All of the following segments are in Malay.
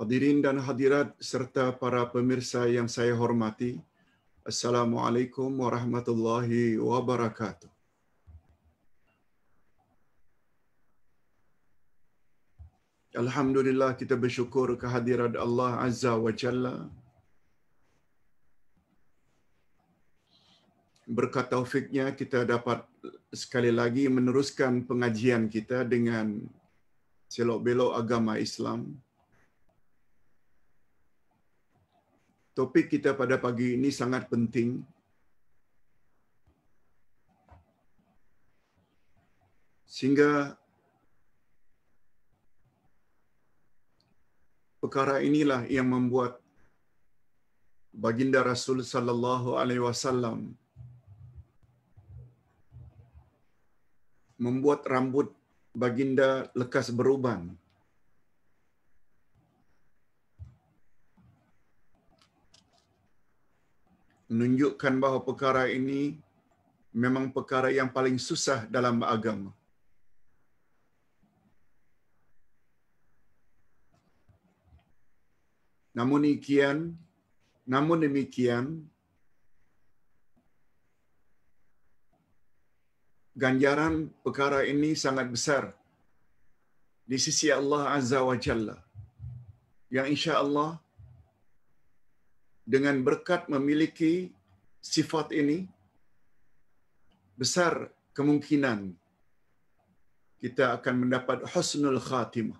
Hadirin dan hadirat serta para pemirsa yang saya hormati, Assalamualaikum warahmatullahi wabarakatuh. Alhamdulillah kita bersyukur kehadiran Allah Azza wa Jalla. Berkat taufiknya kita dapat sekali lagi meneruskan pengajian kita dengan selok-belok agama Islam. topik kita pada pagi ini sangat penting. Sehingga perkara inilah yang membuat baginda Rasul sallallahu alaihi wasallam membuat rambut baginda lekas beruban. menunjukkan bahawa perkara ini memang perkara yang paling susah dalam agama. Namun demikian, namun demikian ganjaran perkara ini sangat besar di sisi Allah Azza wa Jalla. Yang insya-Allah dengan berkat memiliki sifat ini, besar kemungkinan kita akan mendapat husnul khatimah.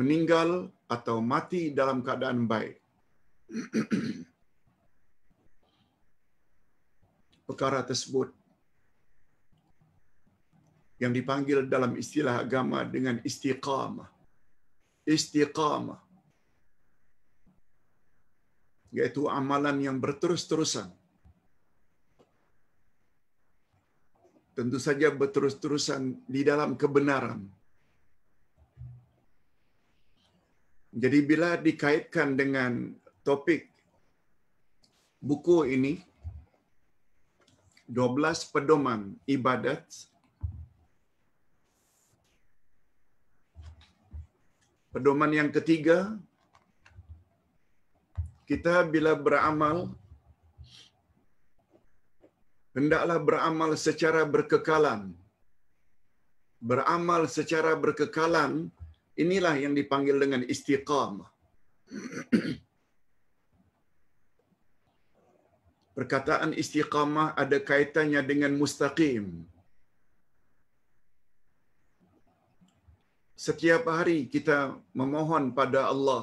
Meninggal atau mati dalam keadaan baik. Perkara tersebut yang dipanggil dalam istilah agama dengan istiqamah. Istiqamah yaitu amalan yang berterus-terusan. Tentu saja berterus-terusan di dalam kebenaran. Jadi bila dikaitkan dengan topik buku ini 12 pedoman ibadat pedoman yang ketiga kita bila beramal hendaklah beramal secara berkekalan beramal secara berkekalan inilah yang dipanggil dengan istiqamah perkataan istiqamah ada kaitannya dengan mustaqim setiap hari kita memohon pada Allah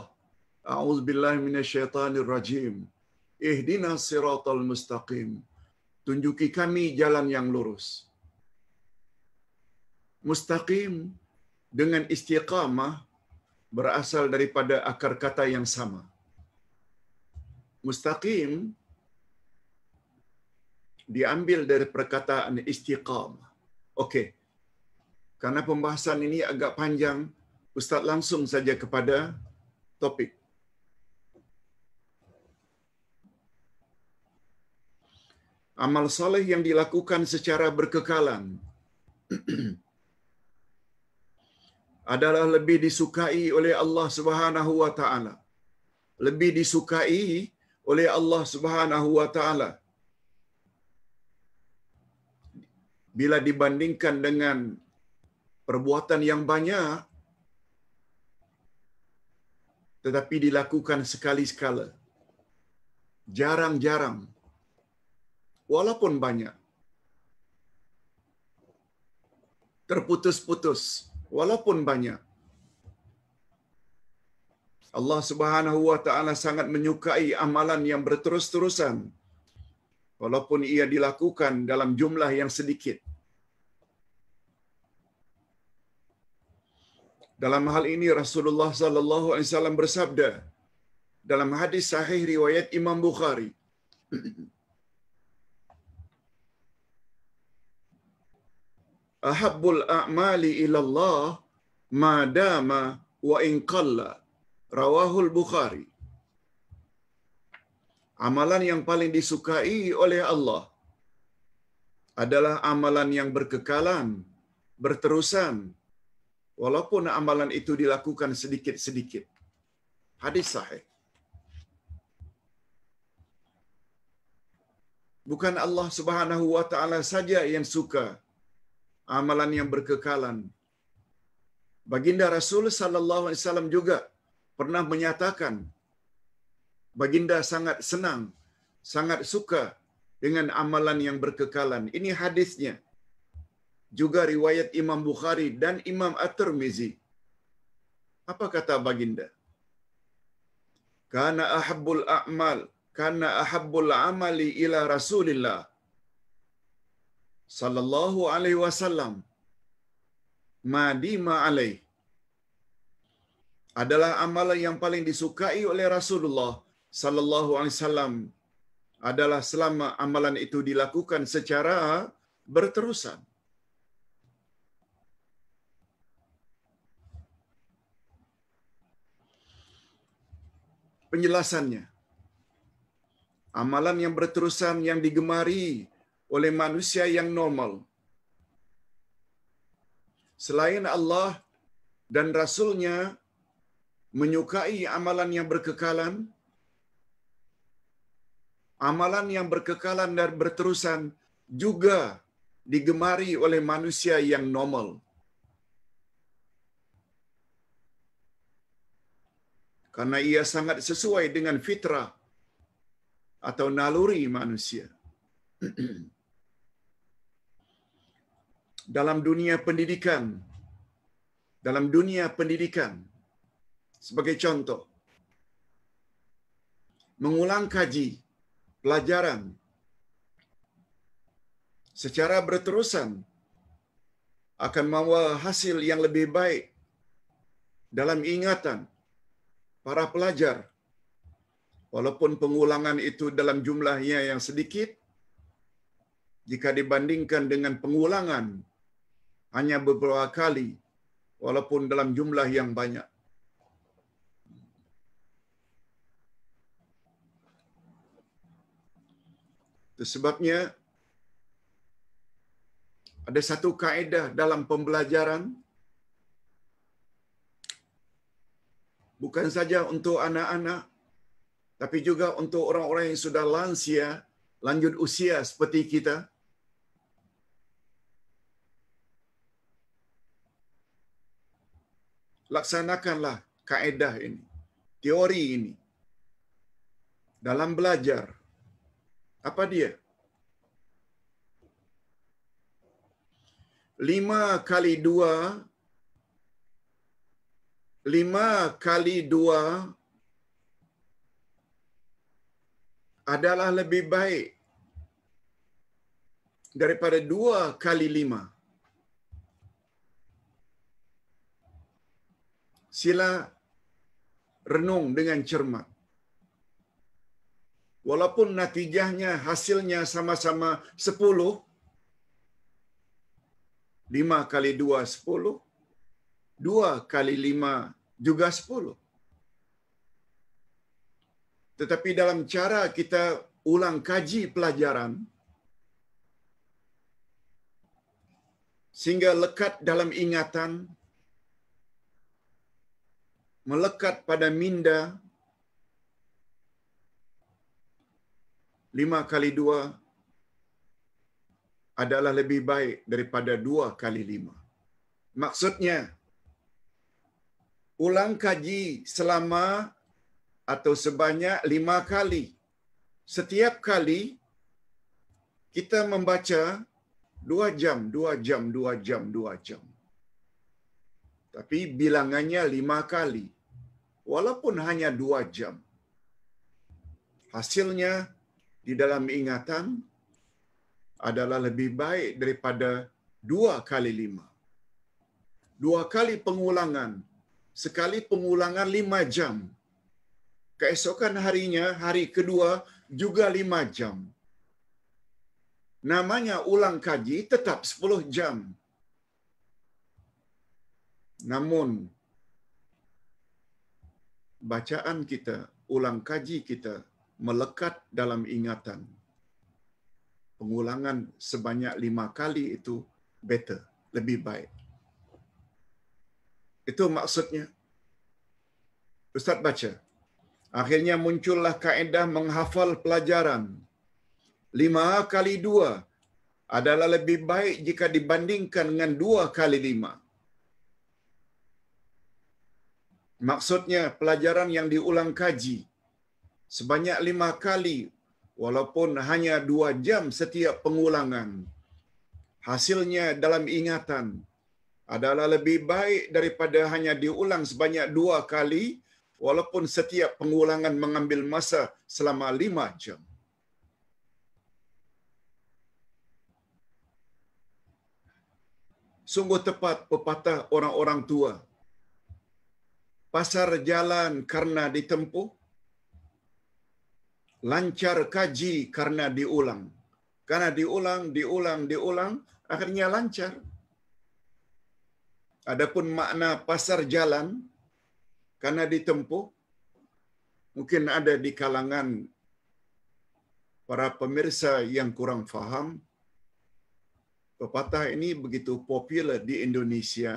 أعوذ بالله من الشيطان الرجيم اهدنا الصراط المستقيم tunjuki kami jalan yang lurus mustaqim dengan istiqamah berasal daripada akar kata yang sama mustaqim diambil dari perkataan istiqamah okey karena pembahasan ini agak panjang ustaz langsung saja kepada topik amal saleh yang dilakukan secara berkekalan adalah lebih disukai oleh Allah Subhanahu wa taala. Lebih disukai oleh Allah Subhanahu wa taala bila dibandingkan dengan perbuatan yang banyak tetapi dilakukan sekali-sekala. Jarang-jarang walaupun banyak. Terputus-putus, walaupun banyak. Allah Subhanahu wa taala sangat menyukai amalan yang berterus-terusan walaupun ia dilakukan dalam jumlah yang sedikit. Dalam hal ini Rasulullah sallallahu alaihi wasallam bersabda dalam hadis sahih riwayat Imam Bukhari ahabbul a'mali ila Allah madama wa in qalla rawahul bukhari amalan yang paling disukai oleh Allah adalah amalan yang berkekalan berterusan walaupun amalan itu dilakukan sedikit-sedikit hadis sahih bukan Allah Subhanahu wa taala saja yang suka amalan yang berkekalan. Baginda Rasul sallallahu alaihi wasallam juga pernah menyatakan baginda sangat senang, sangat suka dengan amalan yang berkekalan. Ini hadisnya. Juga riwayat Imam Bukhari dan Imam At-Tirmizi. Apa kata baginda? Kana ahabbul a'mal, kana ahabbul amali ila Rasulillah sallallahu alaihi wasallam madima alaih adalah amalan yang paling disukai oleh Rasulullah sallallahu alaihi wasallam adalah selama amalan itu dilakukan secara berterusan. Penjelasannya. Amalan yang berterusan yang digemari oleh manusia yang normal. Selain Allah dan Rasulnya menyukai amalan yang berkekalan, amalan yang berkekalan dan berterusan juga digemari oleh manusia yang normal. Karena ia sangat sesuai dengan fitrah atau naluri manusia. dalam dunia pendidikan. Dalam dunia pendidikan. Sebagai contoh, mengulang kaji pelajaran secara berterusan akan membawa hasil yang lebih baik dalam ingatan para pelajar. Walaupun pengulangan itu dalam jumlahnya yang sedikit, jika dibandingkan dengan pengulangan hanya beberapa kali walaupun dalam jumlah yang banyak. Sebabnya ada satu kaedah dalam pembelajaran bukan saja untuk anak-anak tapi juga untuk orang-orang yang sudah lansia, lanjut usia seperti kita. laksanakanlah kaedah ini, teori ini. Dalam belajar, apa dia? Lima kali dua, lima kali dua adalah lebih baik daripada dua kali lima. sila renung dengan cermat. Walaupun natijahnya hasilnya sama-sama 10, 5 kali 2, 10, 2 kali 5 juga 10. Tetapi dalam cara kita ulang kaji pelajaran, sehingga lekat dalam ingatan, melekat pada minda lima kali dua adalah lebih baik daripada dua kali lima. Maksudnya, ulang kaji selama atau sebanyak lima kali. Setiap kali kita membaca dua jam, dua jam, dua jam, dua jam. Tapi bilangannya lima kali walaupun hanya dua jam. Hasilnya di dalam ingatan adalah lebih baik daripada dua kali lima. Dua kali pengulangan, sekali pengulangan lima jam. Keesokan harinya, hari kedua juga lima jam. Namanya ulang kaji tetap sepuluh jam. Namun bacaan kita, ulang kaji kita melekat dalam ingatan. Pengulangan sebanyak lima kali itu better, lebih baik. Itu maksudnya. Ustaz baca. Akhirnya muncullah kaedah menghafal pelajaran. Lima kali dua adalah lebih baik jika dibandingkan dengan dua kali lima. Maksudnya pelajaran yang diulang kaji sebanyak lima kali walaupun hanya dua jam setiap pengulangan. Hasilnya dalam ingatan adalah lebih baik daripada hanya diulang sebanyak dua kali walaupun setiap pengulangan mengambil masa selama lima jam. Sungguh tepat pepatah orang-orang tua pasar jalan karena ditempuh, lancar kaji karena diulang. Karena diulang, diulang, diulang, akhirnya lancar. Adapun makna pasar jalan karena ditempuh, mungkin ada di kalangan para pemirsa yang kurang faham, pepatah ini begitu popular di Indonesia,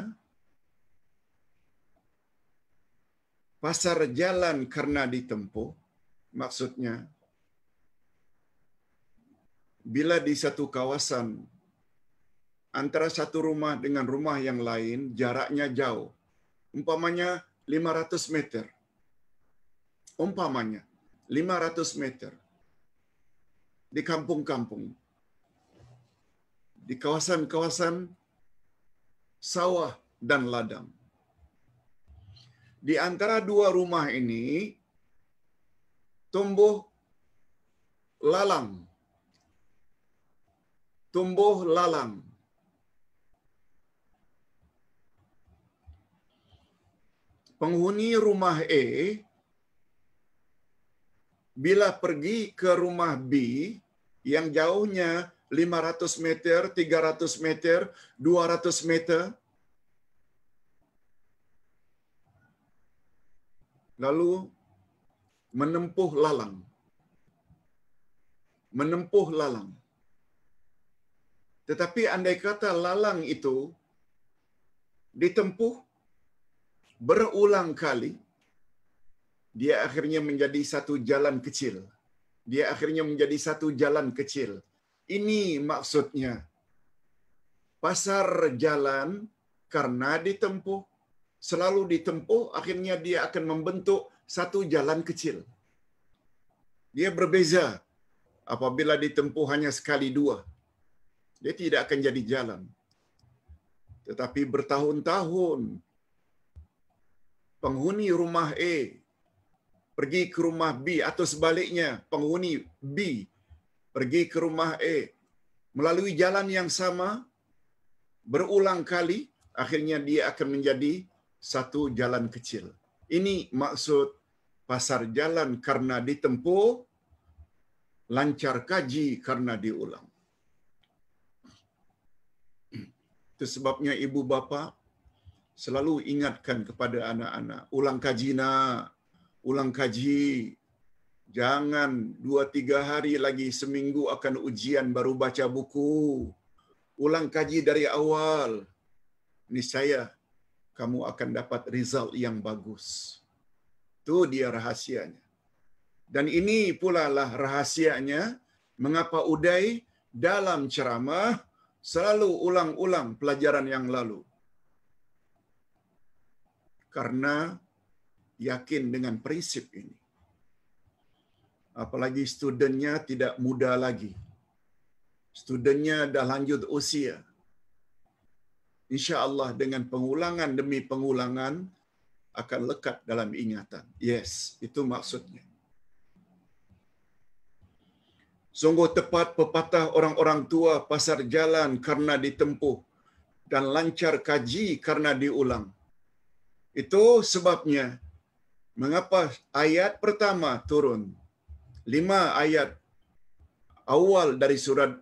pasar jalan karena ditempuh, maksudnya bila di satu kawasan antara satu rumah dengan rumah yang lain jaraknya jauh, umpamanya 500 meter. Umpamanya 500 meter di kampung-kampung, di kawasan-kawasan sawah dan ladang di antara dua rumah ini tumbuh lalang. Tumbuh lalang. Penghuni rumah E bila pergi ke rumah B yang jauhnya 500 meter, 300 meter, 200 meter, Lalu menempuh lalang. Menempuh lalang. Tetapi andai kata lalang itu ditempuh berulang kali, dia akhirnya menjadi satu jalan kecil. Dia akhirnya menjadi satu jalan kecil. Ini maksudnya pasar jalan karena ditempuh selalu ditempuh, akhirnya dia akan membentuk satu jalan kecil. Dia berbeza apabila ditempuh hanya sekali dua. Dia tidak akan jadi jalan. Tetapi bertahun-tahun penghuni rumah A pergi ke rumah B atau sebaliknya penghuni B pergi ke rumah A melalui jalan yang sama berulang kali akhirnya dia akan menjadi satu jalan kecil. Ini maksud pasar jalan karena ditempuh, lancar kaji karena diulang. Itu sebabnya ibu bapa selalu ingatkan kepada anak-anak, ulang kaji nak, ulang kaji. Jangan dua tiga hari lagi seminggu akan ujian baru baca buku. Ulang kaji dari awal. Ini saya kamu akan dapat result yang bagus. Itu dia rahasianya. Dan ini pula lah rahasianya mengapa Uday dalam ceramah selalu ulang-ulang pelajaran yang lalu. Karena yakin dengan prinsip ini. Apalagi studentnya tidak muda lagi. Studentnya dah lanjut usia insyaallah dengan pengulangan demi pengulangan akan lekat dalam ingatan. Yes, itu maksudnya. Sungguh tepat pepatah orang-orang tua pasar jalan karena ditempuh dan lancar kaji karena diulang. Itu sebabnya mengapa ayat pertama turun. Lima ayat awal dari surat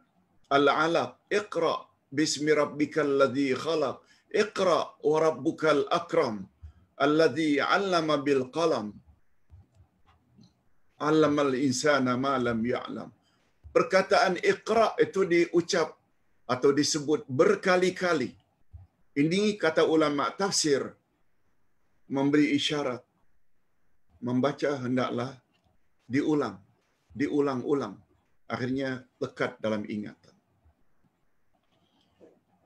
Al-Alaq. Iqra' Bismi Rabbika باسم Iqra' wa Rabbuka al-Akram الاكرم الذي علم بالقلم علم الانسان ما لم yalam. perkataan iqra itu diucap atau disebut berkali-kali ini kata ulama tafsir memberi isyarat membaca hendaklah diulang diulang-ulang akhirnya lekat dalam ingat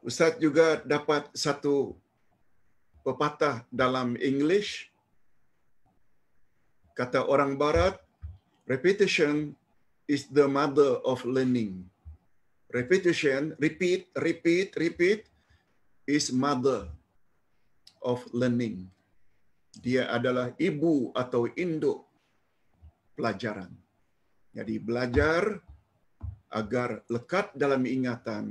Ustaz juga dapat satu pepatah dalam English. Kata orang Barat, repetition is the mother of learning. Repetition, repeat, repeat, repeat, is mother of learning. Dia adalah ibu atau induk pelajaran. Jadi belajar agar lekat dalam ingatan,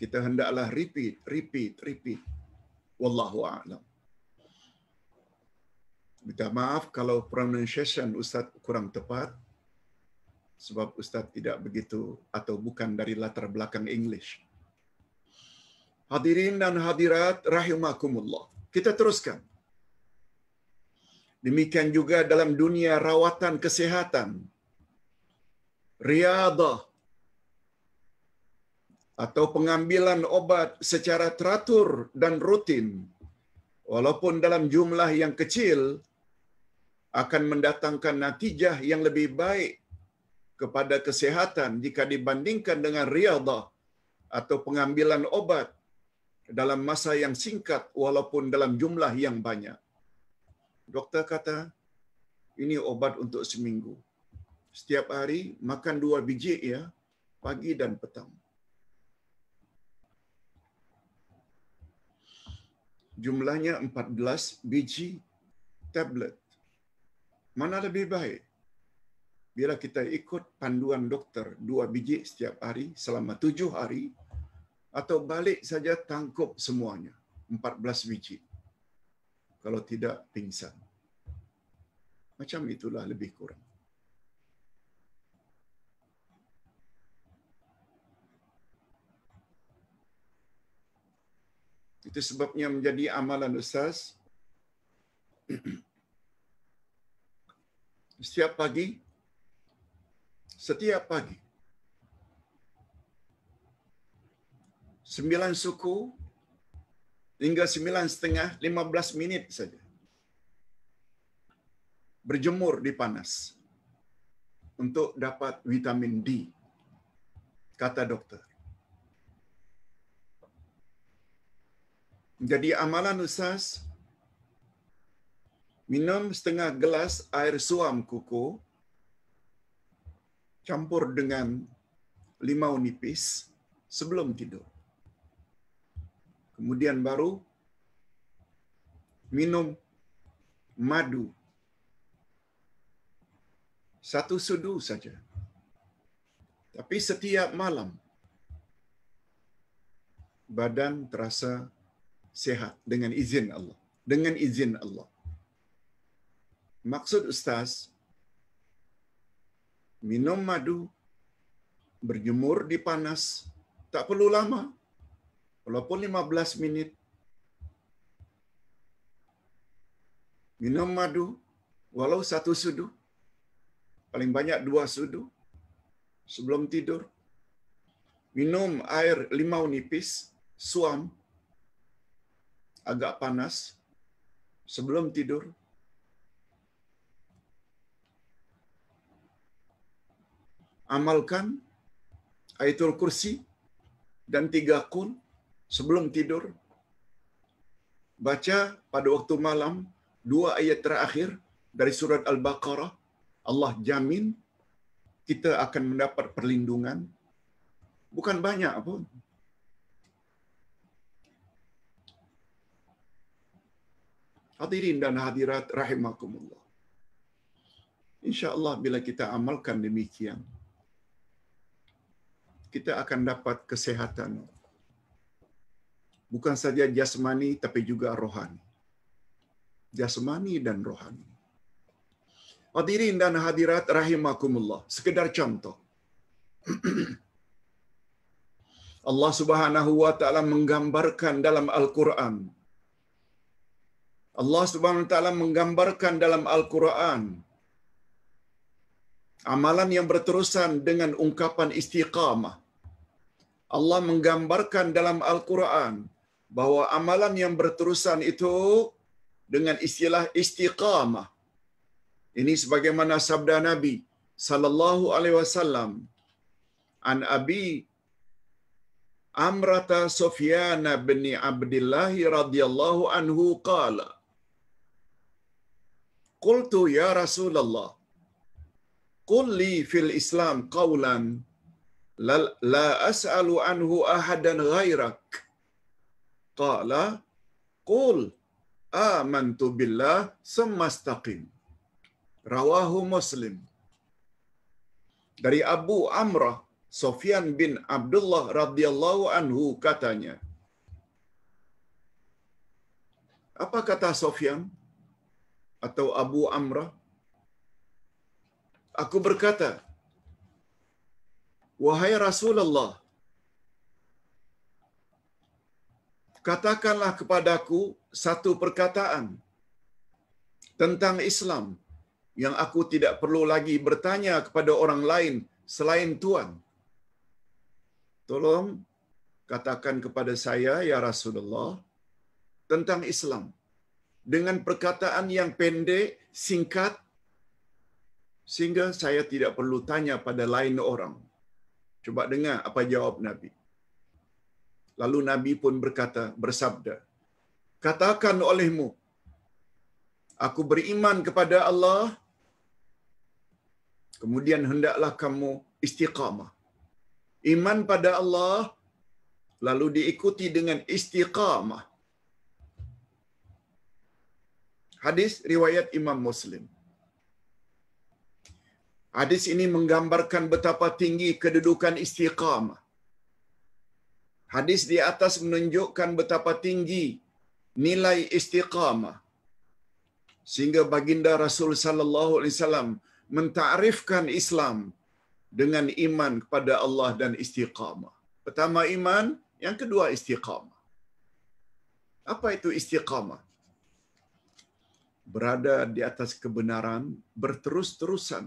kita hendaklah repeat repeat repeat wallahu a'lam minta maaf kalau pronunciation ustaz kurang tepat sebab ustaz tidak begitu atau bukan dari latar belakang english hadirin dan hadirat rahimakumullah kita teruskan demikian juga dalam dunia rawatan kesehatan riadah atau pengambilan obat secara teratur dan rutin, walaupun dalam jumlah yang kecil, akan mendatangkan natijah yang lebih baik kepada kesehatan jika dibandingkan dengan riadah atau pengambilan obat dalam masa yang singkat walaupun dalam jumlah yang banyak. Doktor kata, ini obat untuk seminggu. Setiap hari makan dua biji ya, pagi dan petang. jumlahnya 14 biji tablet. Mana lebih baik? Bila kita ikut panduan doktor dua biji setiap hari selama tujuh hari atau balik saja tangkup semuanya 14 biji. Kalau tidak pingsan. Macam itulah lebih kurang. Itu sebabnya menjadi amalan ustaz. Setiap pagi setiap pagi sembilan suku hingga sembilan setengah lima belas minit saja berjemur di panas untuk dapat vitamin D kata dokter Jadi amalan usas minum setengah gelas air suam kuku campur dengan limau nipis sebelum tidur. Kemudian baru minum madu satu sudu saja. Tapi setiap malam badan terasa sehat dengan izin Allah. Dengan izin Allah. Maksud Ustaz, minum madu, berjemur di panas, tak perlu lama, walaupun 15 minit. Minum madu, walau satu sudu, paling banyak dua sudu, sebelum tidur. Minum air limau nipis, suam, agak panas sebelum tidur? Amalkan ayatul kursi dan tiga kun sebelum tidur. Baca pada waktu malam dua ayat terakhir dari surat Al-Baqarah. Allah jamin kita akan mendapat perlindungan. Bukan banyak pun Hadirin dan hadirat rahimakumullah. Insyaallah bila kita amalkan demikian kita akan dapat kesehatan. Bukan saja jasmani tapi juga rohani. Jasmani dan rohani. Hadirin dan hadirat rahimakumullah. Sekedar contoh. Allah Subhanahu wa taala menggambarkan dalam Al-Qur'an Allah Subhanahu wa taala menggambarkan dalam Al-Qur'an amalan yang berterusan dengan ungkapan istiqamah. Allah menggambarkan dalam Al-Qur'an bahwa amalan yang berterusan itu dengan istilah istiqamah. Ini sebagaimana sabda Nabi sallallahu alaihi wasallam an Abi Amrata Sufyan bin Abdullah radhiyallahu anhu qala Qultu ya Rasulullah Qul li fil Islam qawlan la, la as'alu anhu ahadan ghairak Qala Qul amantu billah semastaqim Rawahu Muslim Dari Abu Amrah Sofyan bin Abdullah radhiyallahu anhu katanya Apa kata Sofyan? Sofyan atau Abu Amrah aku berkata wahai Rasulullah katakanlah kepadaku satu perkataan tentang Islam yang aku tidak perlu lagi bertanya kepada orang lain selain Tuhan tolong katakan kepada saya ya Rasulullah tentang Islam dengan perkataan yang pendek, singkat, sehingga saya tidak perlu tanya pada lain orang. Cuba dengar apa jawab Nabi. Lalu Nabi pun berkata, bersabda, katakan olehmu, aku beriman kepada Allah, kemudian hendaklah kamu istiqamah. Iman pada Allah, lalu diikuti dengan istiqamah. Hadis riwayat Imam Muslim. Hadis ini menggambarkan betapa tinggi kedudukan istiqamah. Hadis di atas menunjukkan betapa tinggi nilai istiqamah. Sehingga baginda Rasul sallallahu alaihi wasallam mentarifkan Islam dengan iman kepada Allah dan istiqamah. Pertama iman, yang kedua istiqamah. Apa itu istiqamah? berada di atas kebenaran berterus-terusan.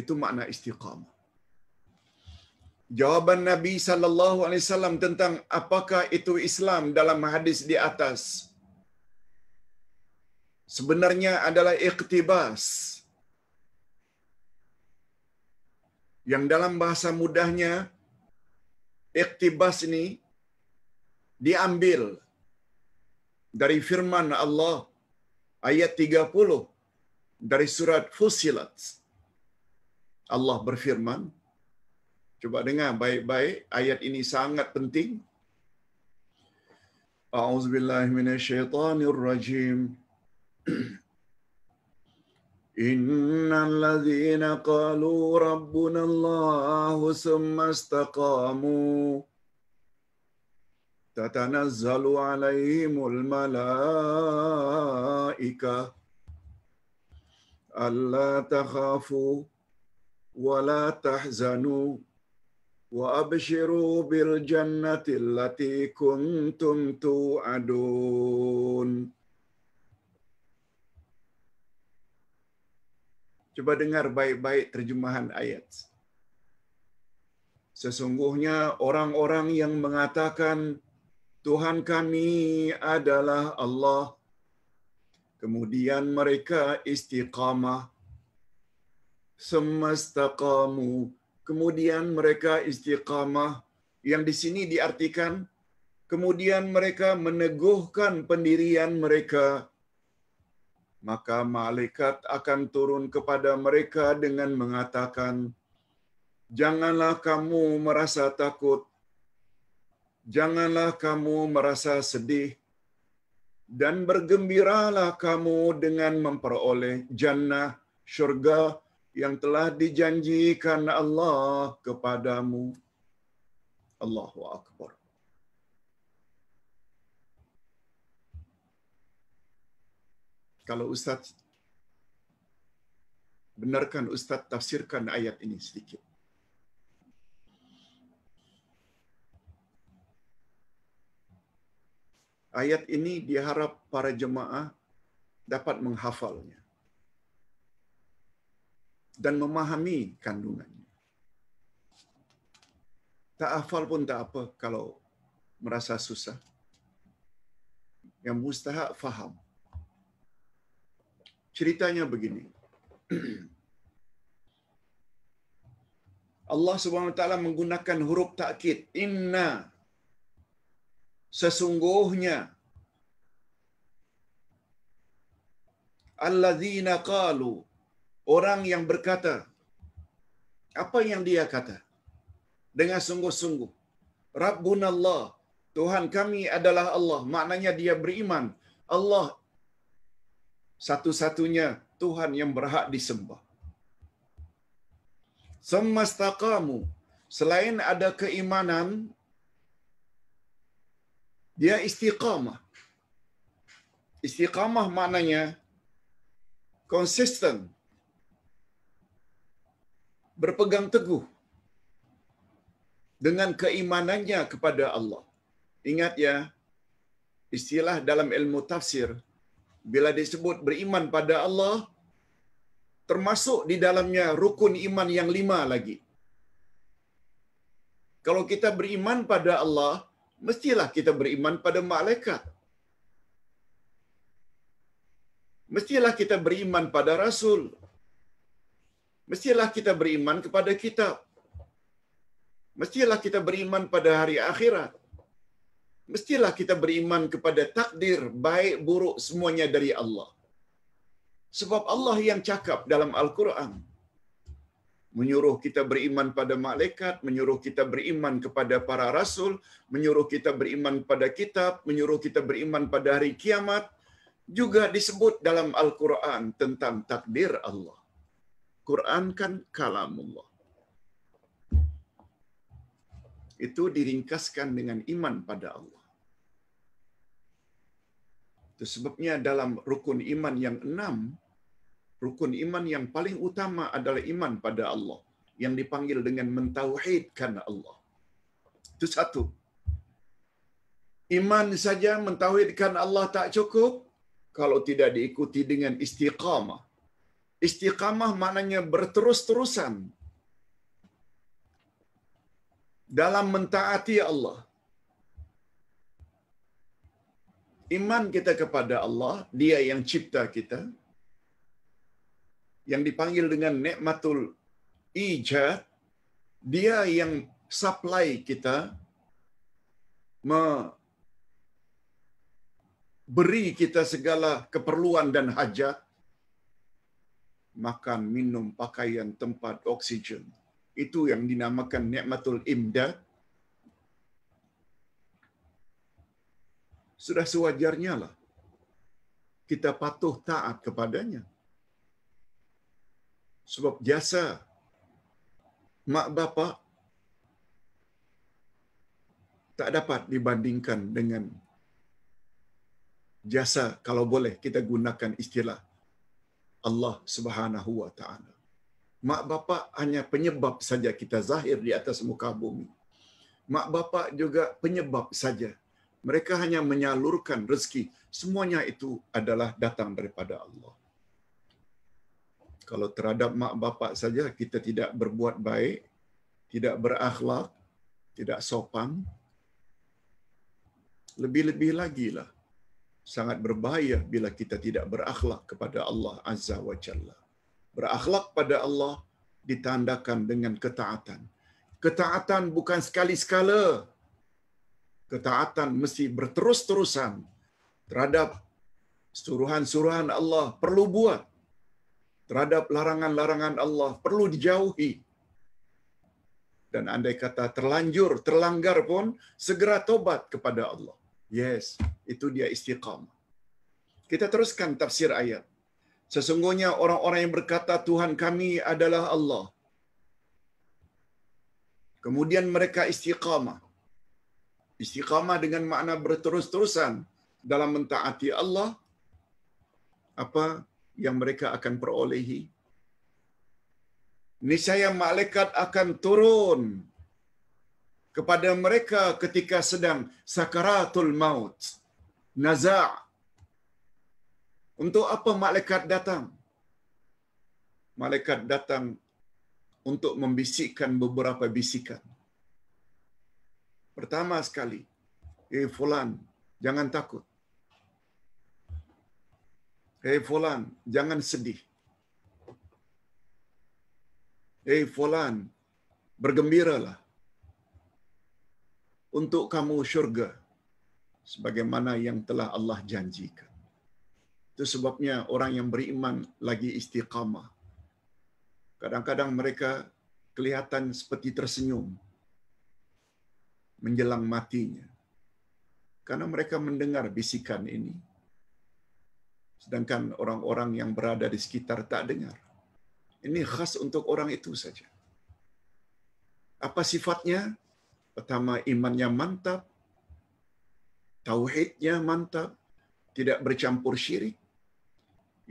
Itu makna istiqamah. Jawaban Nabi sallallahu alaihi wasallam tentang apakah itu Islam dalam hadis di atas sebenarnya adalah iktibas. Yang dalam bahasa mudahnya iktibas ini diambil dari firman Allah ayat 30 dari surat Fusilat. Allah berfirman, coba dengar baik-baik, ayat ini sangat penting. A'udzubillahiminasyaitanirrajim. إن الذين قالوا ربنا الله ثم استقاموا تتنزل عليهم الملائكة ألا تخافوا ولا تحزنوا وأبشروا بالجنة التي كنتم توعدون Cuba dengar baik-baik terjemahan ayat. Sesungguhnya orang-orang yang mengatakan Tuhan kami adalah Allah. Kemudian mereka istiqamah. Semesta kamu. Kemudian mereka istiqamah. Yang di sini diartikan. Kemudian mereka meneguhkan pendirian mereka. Mereka maka malaikat akan turun kepada mereka dengan mengatakan, "Janganlah kamu merasa takut, janganlah kamu merasa sedih, dan bergembiralah kamu dengan memperoleh jannah syurga yang telah dijanjikan Allah kepadamu." Allahu akbar. kalau Ustaz benarkan Ustaz tafsirkan ayat ini sedikit. Ayat ini diharap para jemaah dapat menghafalnya dan memahami kandungannya. Tak hafal pun tak apa kalau merasa susah. Yang mustahak faham ceritanya begini. Allah Subhanahu taala menggunakan huruf takkid inna sesungguhnya alladzina qalu orang yang berkata apa yang dia kata dengan sungguh-sungguh rabbunallah Tuhan kami adalah Allah maknanya dia beriman Allah satu-satunya Tuhan yang berhak disembah. Semesta kamu, selain ada keimanan, dia istiqamah. Istiqamah maknanya konsisten, berpegang teguh dengan keimanannya kepada Allah. Ingat ya, istilah dalam ilmu tafsir, bila disebut beriman pada Allah termasuk di dalamnya rukun iman yang lima lagi. Kalau kita beriman pada Allah, mestilah kita beriman pada malaikat. Mestilah kita beriman pada rasul. Mestilah kita beriman kepada kitab. Mestilah kita beriman pada hari akhirat mestilah kita beriman kepada takdir baik buruk semuanya dari Allah. Sebab Allah yang cakap dalam Al-Quran menyuruh kita beriman pada malaikat, menyuruh kita beriman kepada para rasul, menyuruh kita beriman pada kitab, menyuruh kita beriman pada hari kiamat juga disebut dalam Al-Quran tentang takdir Allah. Quran kan kalam Allah. Itu diringkaskan dengan iman pada Allah. Sebabnya dalam rukun iman yang enam, rukun iman yang paling utama adalah iman pada Allah yang dipanggil dengan mentauhidkan Allah. Itu satu. Iman saja mentauhidkan Allah tak cukup kalau tidak diikuti dengan istiqamah. Istiqamah maknanya berterus-terusan dalam mentaati Allah. iman kita kepada Allah, dia yang cipta kita, yang dipanggil dengan nikmatul ijad, dia yang supply kita, me beri kita segala keperluan dan hajat, makan, minum, pakaian, tempat, oksigen. Itu yang dinamakan nikmatul imdad. sudah sewajarnya lah kita patuh taat kepadanya. Sebab jasa mak bapa tak dapat dibandingkan dengan jasa kalau boleh kita gunakan istilah Allah Subhanahu wa taala. Mak bapa hanya penyebab saja kita zahir di atas muka bumi. Mak bapa juga penyebab saja mereka hanya menyalurkan rezeki. Semuanya itu adalah datang daripada Allah. Kalau terhadap mak bapak saja kita tidak berbuat baik, tidak berakhlak, tidak sopan, lebih-lebih lagi lah sangat berbahaya bila kita tidak berakhlak kepada Allah Azza wa Jalla. Berakhlak pada Allah ditandakan dengan ketaatan. Ketaatan bukan sekali-sekala. -sekala ketaatan mesti berterus-terusan terhadap suruhan-suruhan Allah perlu buat terhadap larangan-larangan Allah perlu dijauhi dan andai kata terlanjur terlanggar pun segera tobat kepada Allah yes itu dia istiqamah kita teruskan tafsir ayat sesungguhnya orang-orang yang berkata Tuhan kami adalah Allah kemudian mereka istiqamah istiqamah dengan makna berterus-terusan dalam mentaati Allah apa yang mereka akan perolehi niscaya malaikat akan turun kepada mereka ketika sedang sakaratul maut nazaa untuk apa malaikat datang malaikat datang untuk membisikkan beberapa bisikan pertama sekali, eh Fulan, jangan takut. Eh Fulan, jangan sedih. Eh Fulan, bergembiralah untuk kamu syurga sebagaimana yang telah Allah janjikan. Itu sebabnya orang yang beriman lagi istiqamah. Kadang-kadang mereka kelihatan seperti tersenyum, menjelang matinya. Karena mereka mendengar bisikan ini. Sedangkan orang-orang yang berada di sekitar tak dengar. Ini khas untuk orang itu saja. Apa sifatnya? Pertama, imannya mantap. Tauhidnya mantap. Tidak bercampur syirik.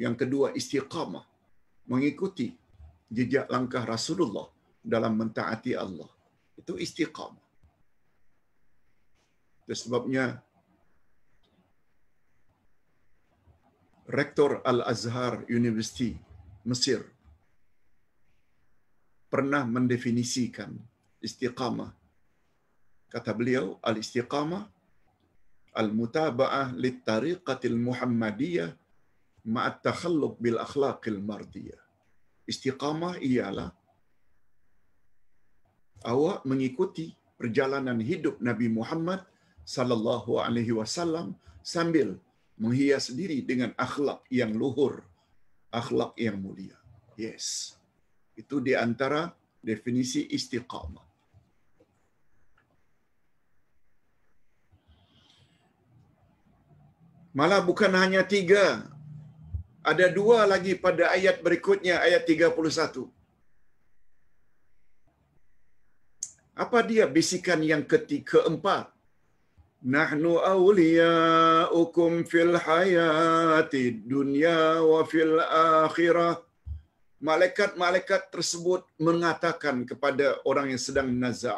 Yang kedua, istiqamah. Mengikuti jejak langkah Rasulullah dalam mentaati Allah. Itu istiqamah. Sebabnya Rektor Al-Azhar University Mesir pernah mendefinisikan istiqamah. Kata beliau, al-istiqamah al-mutaba'ah lit-tariqatil Muhammadiyah ma'at takhalluq bil akhlaqil mardiyah. Istiqamah ialah awak mengikuti perjalanan hidup Nabi Muhammad sallallahu alaihi wasallam sambil menghias diri dengan akhlak yang luhur, akhlak yang mulia. Yes. Itu di antara definisi istiqamah. Malah bukan hanya tiga. Ada dua lagi pada ayat berikutnya, ayat 31. Apa dia bisikan yang ketiga keempat? نحن أولياؤكم في الحياة الدنيا وفي الآخرة Malaikat-malaikat tersebut mengatakan kepada orang yang sedang naza,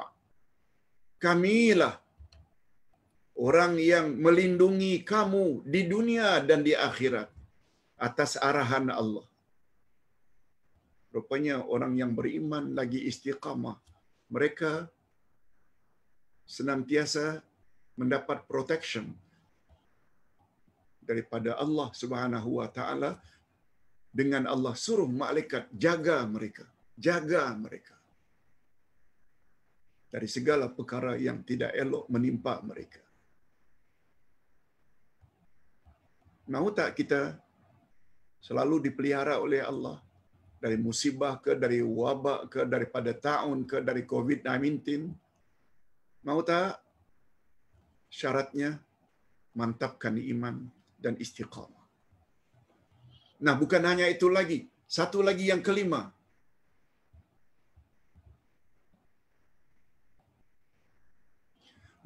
Kamilah orang yang melindungi kamu di dunia dan di akhirat atas arahan Allah. Rupanya orang yang beriman lagi istiqamah, mereka senantiasa mendapat protection daripada Allah Subhanahu wa taala dengan Allah suruh malaikat jaga mereka jaga mereka dari segala perkara yang tidak elok menimpa mereka mau tak kita selalu dipelihara oleh Allah dari musibah ke dari wabak ke daripada taun ke dari covid-19 mau tak Syaratnya mantapkan iman dan istiqamah. Nah, bukan hanya itu lagi. Satu lagi yang kelima.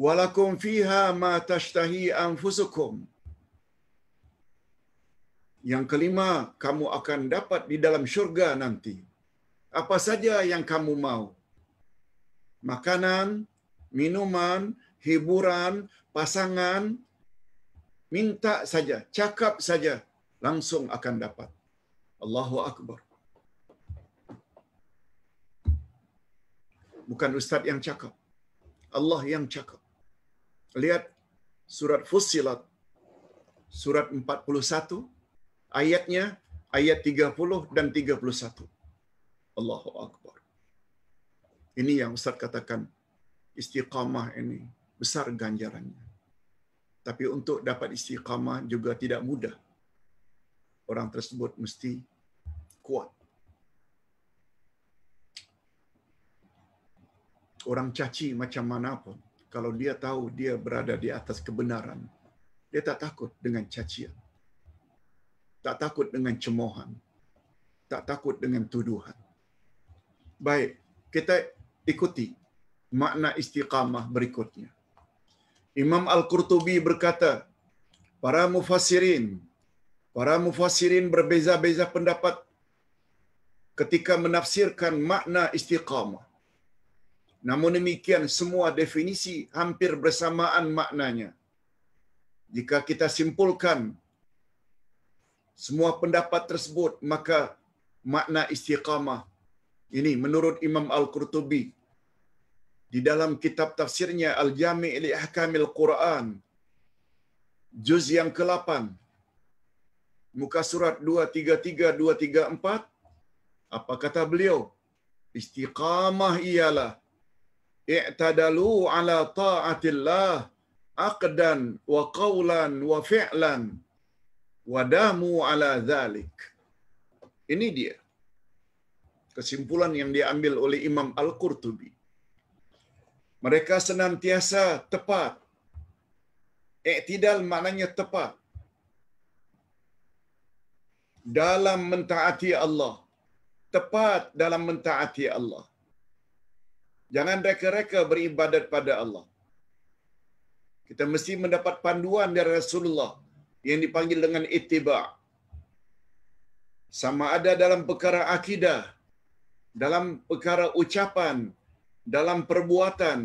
Walakum fiha ma tashtahi anfusukum. Yang kelima, kamu akan dapat di dalam syurga nanti. Apa saja yang kamu mau. Makanan, minuman, hiburan, pasangan, minta saja, cakap saja, langsung akan dapat. Allahu Akbar. Bukan ustaz yang cakap. Allah yang cakap. Lihat surat Fusilat, surat 41 ayatnya ayat 30 dan 31. Allahu Akbar. Ini yang Ustaz katakan istiqamah ini besar ganjarannya. Tapi untuk dapat istiqamah juga tidak mudah. Orang tersebut mesti kuat. Orang caci macam mana pun, kalau dia tahu dia berada di atas kebenaran, dia tak takut dengan cacian. Tak takut dengan cemohan. Tak takut dengan tuduhan. Baik, kita ikuti makna istiqamah berikutnya. Imam Al-Qurtubi berkata, para mufasirin, para mufasirin berbeza-beza pendapat ketika menafsirkan makna istiqamah. Namun demikian semua definisi hampir bersamaan maknanya. Jika kita simpulkan semua pendapat tersebut maka makna istiqamah ini menurut Imam Al-Qurtubi di dalam kitab tafsirnya Al-Jami' li Ahkamil Quran juz yang ke-8 muka surat 233 234 apa kata beliau istiqamah ialah i'tadalu ala ta'atillah aqdan wa qawlan wa fi'lan wadamu ala zalik. Ini dia kesimpulan yang diambil oleh Imam Al-Qurtubi. Mereka senantiasa tepat. Iktidal maknanya tepat. Dalam mentaati Allah. Tepat dalam mentaati Allah. Jangan reka-reka beribadat pada Allah. Kita mesti mendapat panduan dari Rasulullah yang dipanggil dengan itiba' sama ada dalam perkara akidah dalam perkara ucapan dalam perbuatan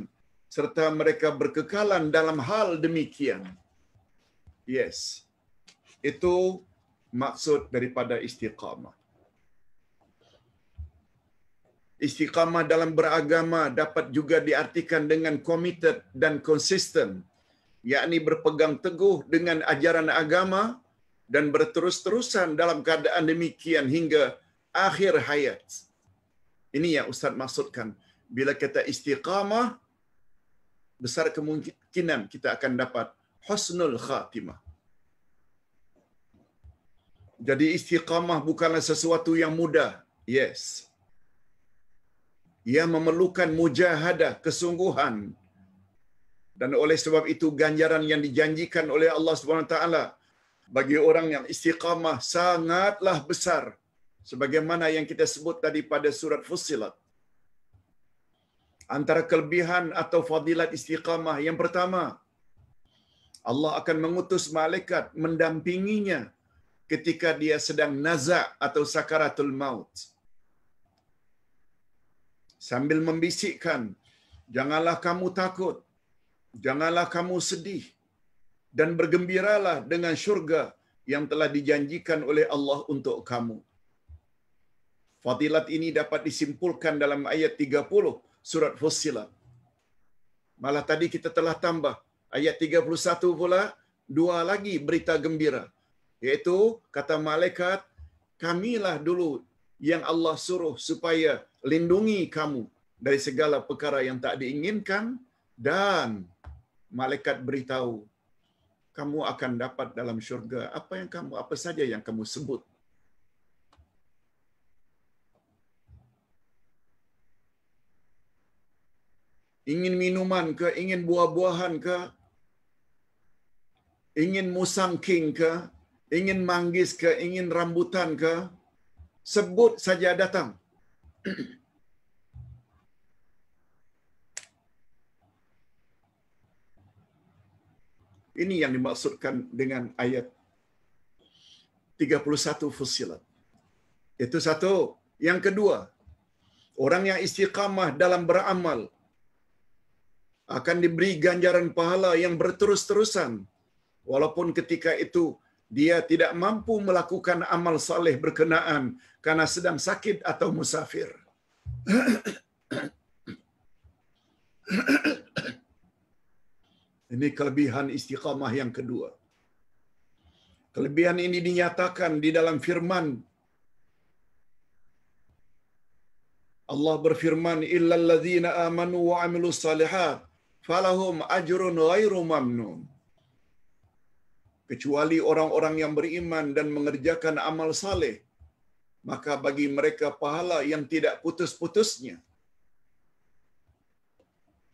serta mereka berkekalan dalam hal demikian. Yes. Itu maksud daripada istiqamah. Istiqamah dalam beragama dapat juga diartikan dengan committed dan konsisten, yakni berpegang teguh dengan ajaran agama dan berterus-terusan dalam keadaan demikian hingga akhir hayat. Ini yang Ustaz maksudkan bila kata istiqamah besar kemungkinan kita akan dapat husnul khatimah jadi istiqamah bukanlah sesuatu yang mudah yes ia memerlukan mujahadah kesungguhan dan oleh sebab itu ganjaran yang dijanjikan oleh Allah Subhanahu taala bagi orang yang istiqamah sangatlah besar sebagaimana yang kita sebut tadi pada surat Fusilat antara kelebihan atau fadilat istiqamah yang pertama Allah akan mengutus malaikat mendampinginya ketika dia sedang naza atau sakaratul maut sambil membisikkan janganlah kamu takut janganlah kamu sedih dan bergembiralah dengan syurga yang telah dijanjikan oleh Allah untuk kamu. Fadilat ini dapat disimpulkan dalam ayat surat Fussilat. Malah tadi kita telah tambah ayat 31 pula dua lagi berita gembira iaitu kata malaikat kamilah dulu yang Allah suruh supaya lindungi kamu dari segala perkara yang tak diinginkan dan malaikat beritahu kamu akan dapat dalam syurga apa yang kamu apa saja yang kamu sebut ingin minuman ke, ingin buah-buahan ke, ingin musang king ke, ingin manggis ke, ingin rambutan ke, sebut saja datang. Ini yang dimaksudkan dengan ayat 31 Fusilat. Itu satu. Yang kedua, orang yang istiqamah dalam beramal, akan diberi ganjaran pahala yang berterus-terusan walaupun ketika itu dia tidak mampu melakukan amal saleh berkenaan karena sedang sakit atau musafir. Ini kelebihan istiqamah yang kedua. Kelebihan ini dinyatakan di dalam firman Allah berfirman illal ladzina amanu wa amilus salihat falahum ajrun ghairu mamnun kecuali orang-orang yang beriman dan mengerjakan amal saleh maka bagi mereka pahala yang tidak putus-putusnya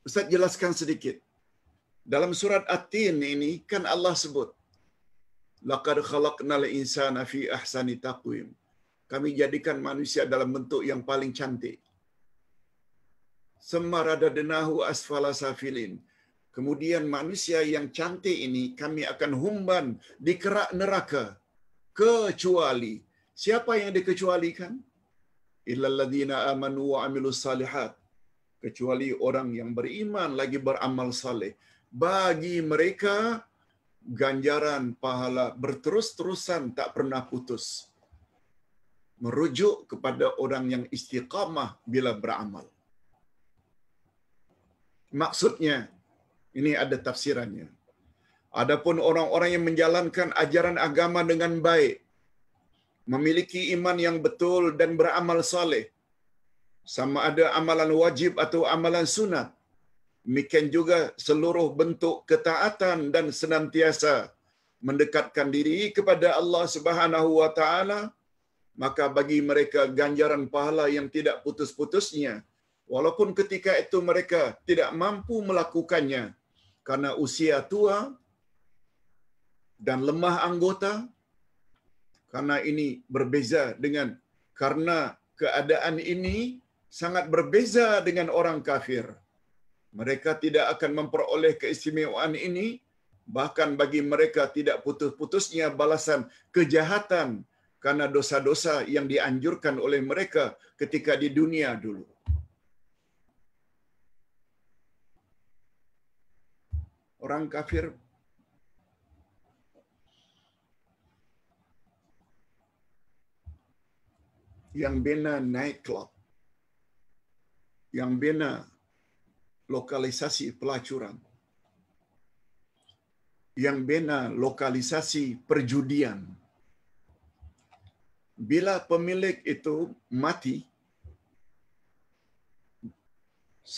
Ustaz jelaskan sedikit dalam surat At-Tin ini kan Allah sebut laqad khalaqnal insana fi ahsani taqwim kami jadikan manusia dalam bentuk yang paling cantik semaradadenahu asfala safilin. Kemudian manusia yang cantik ini kami akan humban di kerak neraka. Kecuali siapa yang dikecualikan? Illalladzina amanu wa amilus salihat. Kecuali orang yang beriman lagi beramal saleh. Bagi mereka ganjaran pahala berterus-terusan tak pernah putus. Merujuk kepada orang yang istiqamah bila beramal maksudnya ini ada tafsirannya. Adapun orang-orang yang menjalankan ajaran agama dengan baik, memiliki iman yang betul dan beramal saleh, sama ada amalan wajib atau amalan sunat, mikan juga seluruh bentuk ketaatan dan senantiasa mendekatkan diri kepada Allah Subhanahu wa taala, maka bagi mereka ganjaran pahala yang tidak putus-putusnya Walaupun ketika itu mereka tidak mampu melakukannya karena usia tua dan lemah anggota, karena ini berbeza dengan karena keadaan ini sangat berbeza dengan orang kafir. Mereka tidak akan memperoleh keistimewaan ini, bahkan bagi mereka tidak putus-putusnya balasan kejahatan karena dosa-dosa yang dianjurkan oleh mereka ketika di dunia dulu. orang kafir yang bina nightclub, yang bina lokalisasi pelacuran, yang bina lokalisasi perjudian. Bila pemilik itu mati,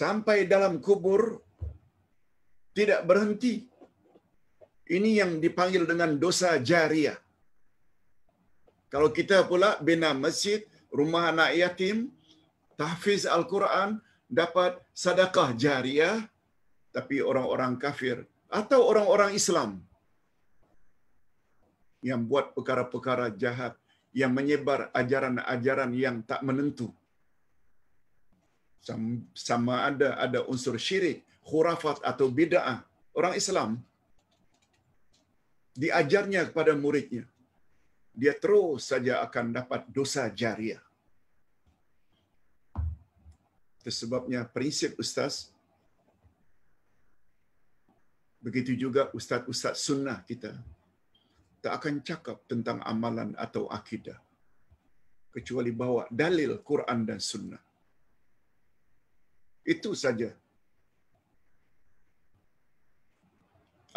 sampai dalam kubur, tidak berhenti. Ini yang dipanggil dengan dosa jariah. Kalau kita pula bina masjid, rumah anak yatim, tahfiz Al-Quran, dapat sadakah jariah, tapi orang-orang kafir atau orang-orang Islam yang buat perkara-perkara jahat, yang menyebar ajaran-ajaran yang tak menentu. Sama ada ada unsur syirik, khurafat atau bid'ah orang Islam diajarnya kepada muridnya dia terus saja akan dapat dosa jariah sebabnya prinsip ustaz begitu juga ustaz-ustaz sunnah kita tak akan cakap tentang amalan atau akidah kecuali bawa dalil Quran dan sunnah itu saja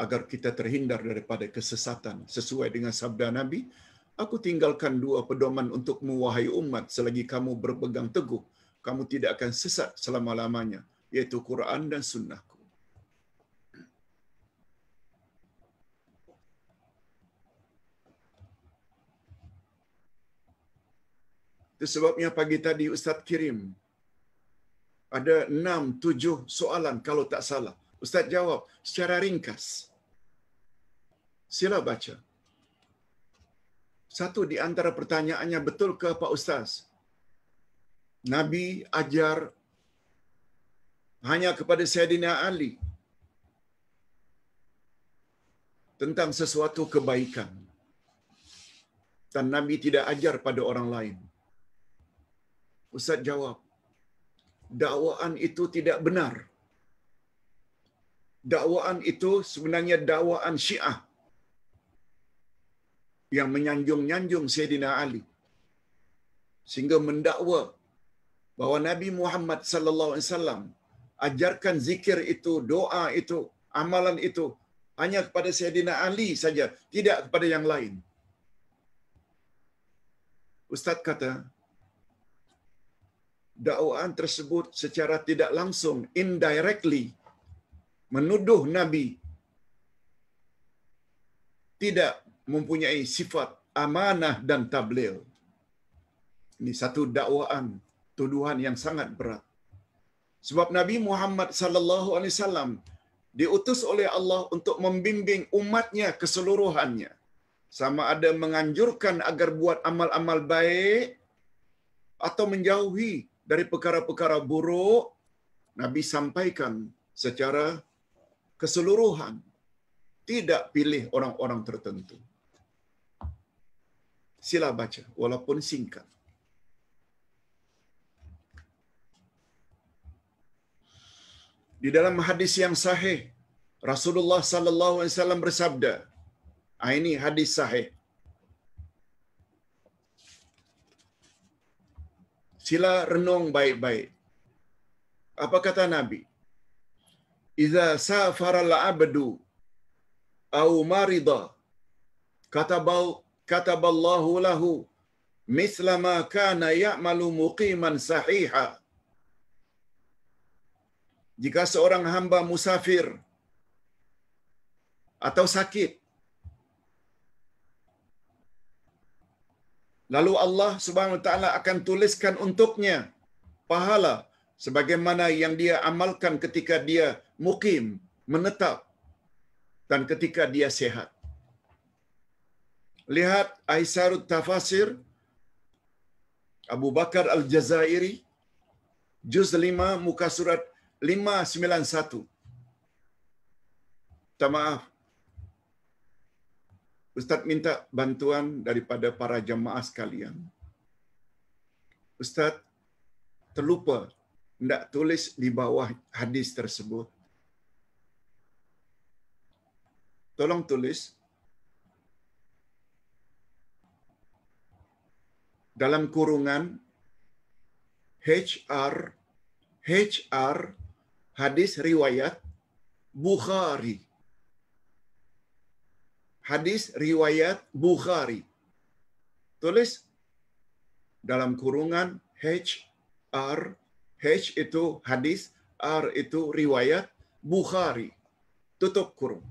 agar kita terhindar daripada kesesatan sesuai dengan sabda Nabi, aku tinggalkan dua pedoman untuk wahai umat selagi kamu berpegang teguh, kamu tidak akan sesat selama-lamanya, yaitu Quran dan sunnahku. Itu sebabnya pagi tadi Ustaz kirim ada enam, tujuh soalan kalau tak salah. Ustaz jawab secara ringkas. Sila baca. Satu di antara pertanyaannya betul ke Pak Ustaz? Nabi ajar hanya kepada Sayyidina Ali tentang sesuatu kebaikan. Dan Nabi tidak ajar pada orang lain. Ustaz jawab, dakwaan itu tidak benar. Dakwaan itu sebenarnya dakwaan syiah yang menyanjung-nyanjung Sayyidina Ali sehingga mendakwa bahawa Nabi Muhammad sallallahu alaihi wasallam ajarkan zikir itu, doa itu, amalan itu hanya kepada Sayyidina Ali saja, tidak kepada yang lain. Ustaz kata, dakwaan tersebut secara tidak langsung, indirectly, menuduh Nabi tidak mempunyai sifat amanah dan tabligh. Ini satu dakwaan, tuduhan yang sangat berat. Sebab Nabi Muhammad sallallahu alaihi wasallam diutus oleh Allah untuk membimbing umatnya keseluruhannya. Sama ada menganjurkan agar buat amal-amal baik atau menjauhi dari perkara-perkara buruk, Nabi sampaikan secara keseluruhan. Tidak pilih orang-orang tertentu. Sila baca walaupun singkat. Di dalam hadis yang sahih Rasulullah sallallahu alaihi wasallam bersabda. Ah ini hadis sahih. Sila renung baik-baik. Apa kata Nabi? Iza safara al-abdu au marida kata katabau kataballahu lahu misla ma kana ya'malu muqiman sahiha jika seorang hamba musafir atau sakit lalu Allah Subhanahu wa taala akan tuliskan untuknya pahala sebagaimana yang dia amalkan ketika dia mukim menetap dan ketika dia sehat lihat Aisarut Tafasir Abu Bakar Al-Jazairi juz 5 muka surat 591. Minta maaf. Ustaz minta bantuan daripada para jemaah sekalian. Ustaz terlupa tidak tulis di bawah hadis tersebut. Tolong tulis dalam kurungan HR HR hadis riwayat Bukhari hadis riwayat Bukhari tulis dalam kurungan HR H itu hadis R itu riwayat Bukhari tutup kurung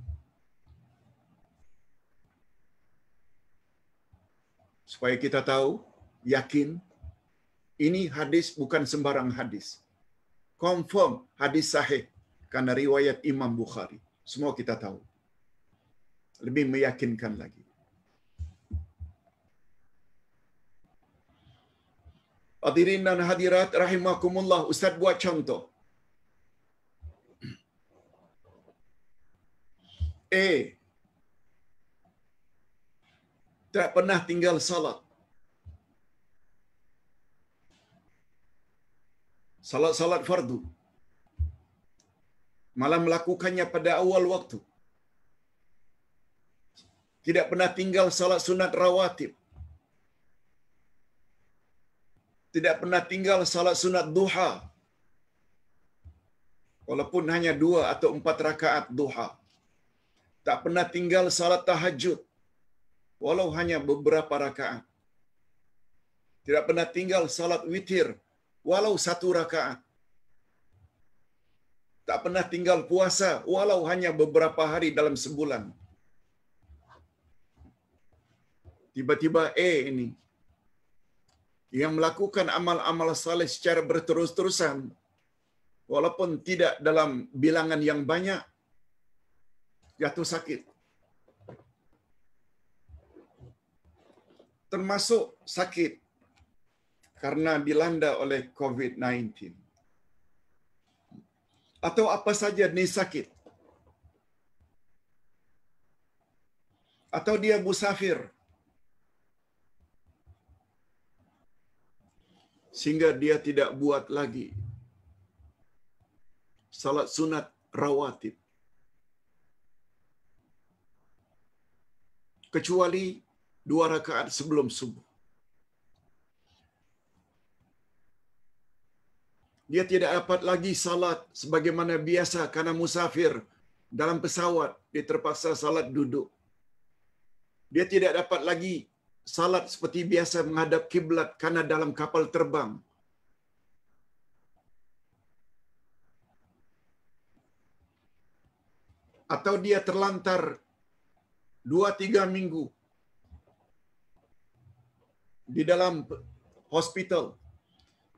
supaya kita tahu yakin ini hadis bukan sembarang hadis. Confirm hadis sahih karena riwayat Imam Bukhari. Semua kita tahu. Lebih meyakinkan lagi. Hadirin dan hadirat rahimakumullah, Ustaz buat contoh. A. Tak pernah tinggal salat. salat-salat fardu. Malah melakukannya pada awal waktu. Tidak pernah tinggal salat sunat rawatib. Tidak pernah tinggal salat sunat duha. Walaupun hanya dua atau empat rakaat duha. Tak pernah tinggal salat tahajud. Walau hanya beberapa rakaat. Tidak pernah tinggal salat witir walau satu rakaat. Tak pernah tinggal puasa walau hanya beberapa hari dalam sebulan. Tiba-tiba eh ini yang melakukan amal-amal saleh secara berterus-terusan walaupun tidak dalam bilangan yang banyak jatuh sakit. Termasuk sakit karena dilanda oleh COVID-19. Atau apa saja nih sakit. Atau dia musafir. Sehingga dia tidak buat lagi salat sunat rawatib. Kecuali dua rakaat sebelum subuh. dia tidak dapat lagi salat sebagaimana biasa karena musafir dalam pesawat dia terpaksa salat duduk. Dia tidak dapat lagi salat seperti biasa menghadap kiblat karena dalam kapal terbang. Atau dia terlantar dua tiga minggu di dalam hospital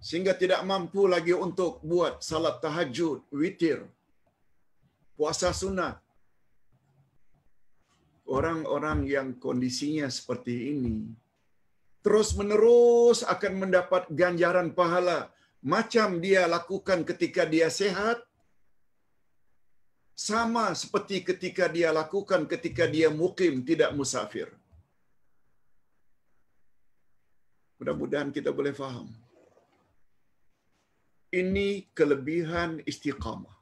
sehingga tidak mampu lagi untuk buat salat tahajud, witir, puasa sunat. Orang-orang yang kondisinya seperti ini terus menerus akan mendapat ganjaran pahala macam dia lakukan ketika dia sehat sama seperti ketika dia lakukan ketika dia mukim tidak musafir. Mudah-mudahan kita boleh faham ini kelebihan istiqamah.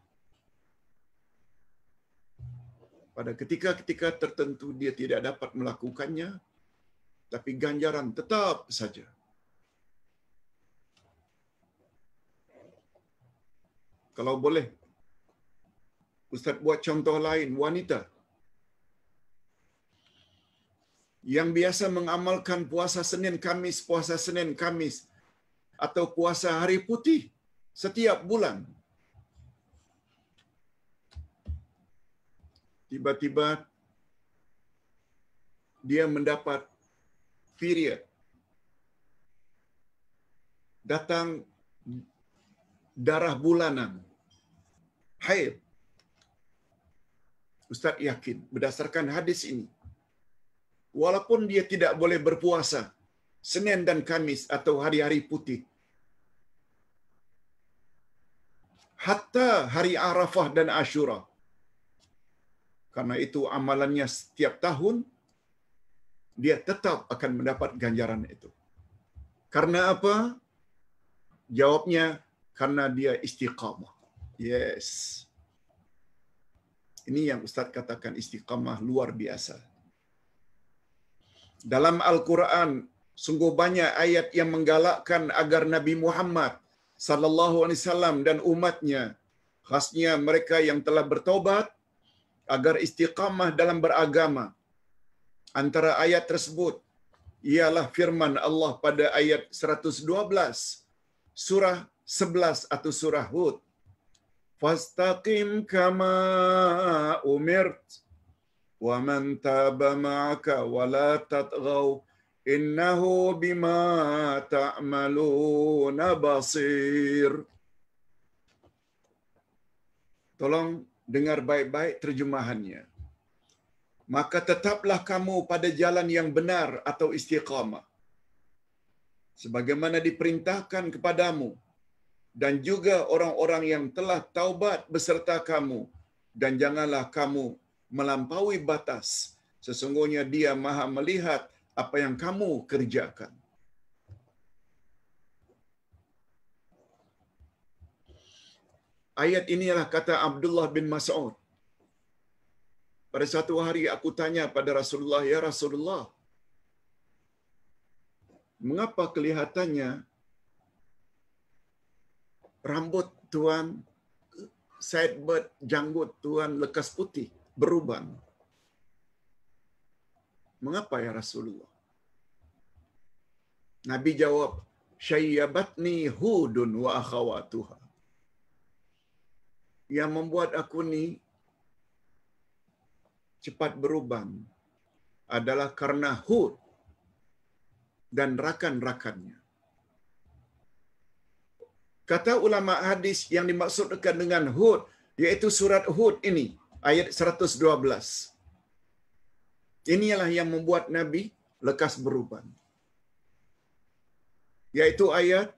Pada ketika-ketika tertentu dia tidak dapat melakukannya, tapi ganjaran tetap saja. Kalau boleh, Ustaz buat contoh lain, wanita. Yang biasa mengamalkan puasa Senin, Kamis, puasa Senin, Kamis, atau puasa hari putih, setiap bulan. Tiba-tiba dia mendapat period. Datang darah bulanan. Haid. Ustaz yakin berdasarkan hadis ini. Walaupun dia tidak boleh berpuasa Senin dan Kamis atau hari-hari putih. hatta hari Arafah dan Ashura. Karena itu amalannya setiap tahun, dia tetap akan mendapat ganjaran itu. Karena apa? Jawabnya, karena dia istiqamah. Yes. Ini yang Ustaz katakan istiqamah luar biasa. Dalam Al-Quran, sungguh banyak ayat yang menggalakkan agar Nabi Muhammad sallallahu alaihi wasallam dan umatnya khasnya mereka yang telah bertobat agar istiqamah dalam beragama antara ayat tersebut ialah firman Allah pada ayat 112 surah 11 atau surah Hud fastaqim kama umirt wa man taba ma'aka wa la tatghaw إنه بما تعملون بصير Tolong dengar baik-baik terjemahannya. Maka tetaplah kamu pada jalan yang benar atau istiqamah. Sebagaimana diperintahkan kepadamu. Dan juga orang-orang yang telah taubat beserta kamu. Dan janganlah kamu melampaui batas. Sesungguhnya dia maha melihat apa yang kamu kerjakan. Ayat inilah kata Abdullah bin Mas'ud. Pada satu hari aku tanya pada Rasulullah, Ya Rasulullah, mengapa kelihatannya rambut Tuhan, sideburn, janggut Tuhan lekas putih, berubah? Mengapa ya Rasulullah? Nabi jawab, Syayyabatni hudun wa akhawatuha. Yang membuat aku ni cepat berubah adalah karena hud dan rakan-rakannya. Kata ulama hadis yang dimaksudkan dengan hud, yaitu surat hud ini, ayat 112 inilah yang membuat Nabi lekas berubah. Yaitu ayat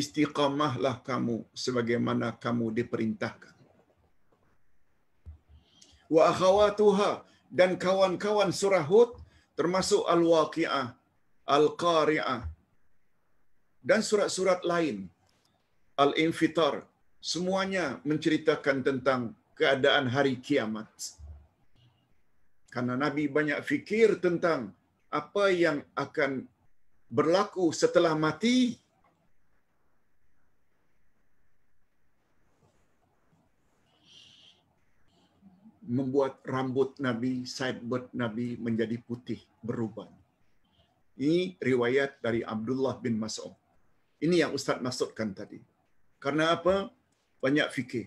istiqamahlah kamu sebagaimana kamu diperintahkan. Wa akhawatuha dan kawan-kawan surah Hud termasuk Al-Waqi'ah, Al-Qari'ah dan surat-surat lain Al-Infitar semuanya menceritakan tentang keadaan hari kiamat. Karena Nabi banyak fikir tentang apa yang akan berlaku setelah mati. Membuat rambut Nabi, sideburn Nabi menjadi putih, beruban. Ini riwayat dari Abdullah bin Mas'ud. Ini yang Ustaz maksudkan tadi. Karena apa? Banyak fikir.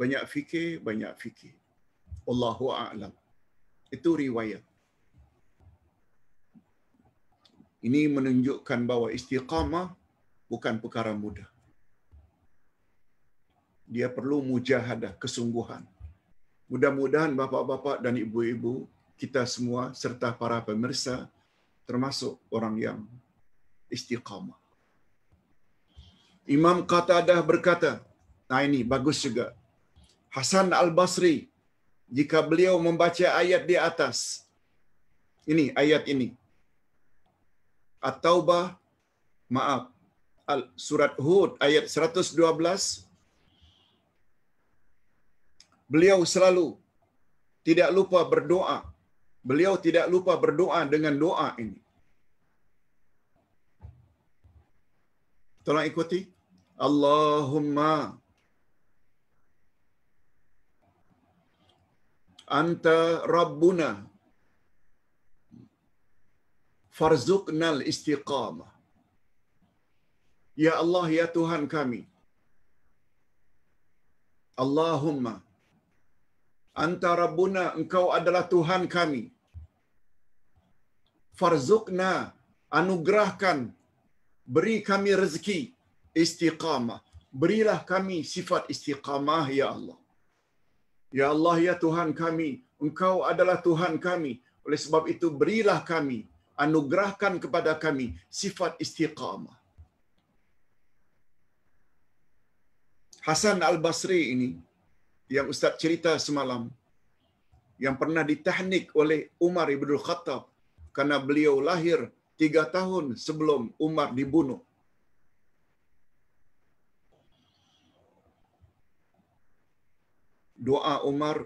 Banyak fikir, banyak fikir. Allahu a'lam itu riwayat. Ini menunjukkan bahwa istiqamah bukan perkara mudah. Dia perlu mujahadah, kesungguhan. Mudah-mudahan bapak-bapak dan ibu-ibu, kita semua serta para pemirsa termasuk orang yang istiqamah. Imam Qatadah berkata, nah ini bagus juga. Hasan Al-Basri jika beliau membaca ayat di atas. Ini ayat ini. At-Taubah maaf. Al surat Hud ayat 112. Beliau selalu tidak lupa berdoa. Beliau tidak lupa berdoa dengan doa ini. Tolong ikuti. Allahumma anta rabbuna farzuqnal istiqamah ya allah ya tuhan kami allahumma anta rabbuna engkau adalah tuhan kami farzuqna anugerahkan beri kami rezeki istiqamah berilah kami sifat istiqamah ya allah Ya Allah, ya Tuhan kami, Engkau adalah Tuhan kami. Oleh sebab itu, berilah kami, anugerahkan kepada kami sifat istiqamah. Hasan Al-Basri ini, yang Ustaz cerita semalam, yang pernah ditahnik oleh Umar Ibn Khattab, karena beliau lahir tiga tahun sebelum Umar dibunuh. doa Umar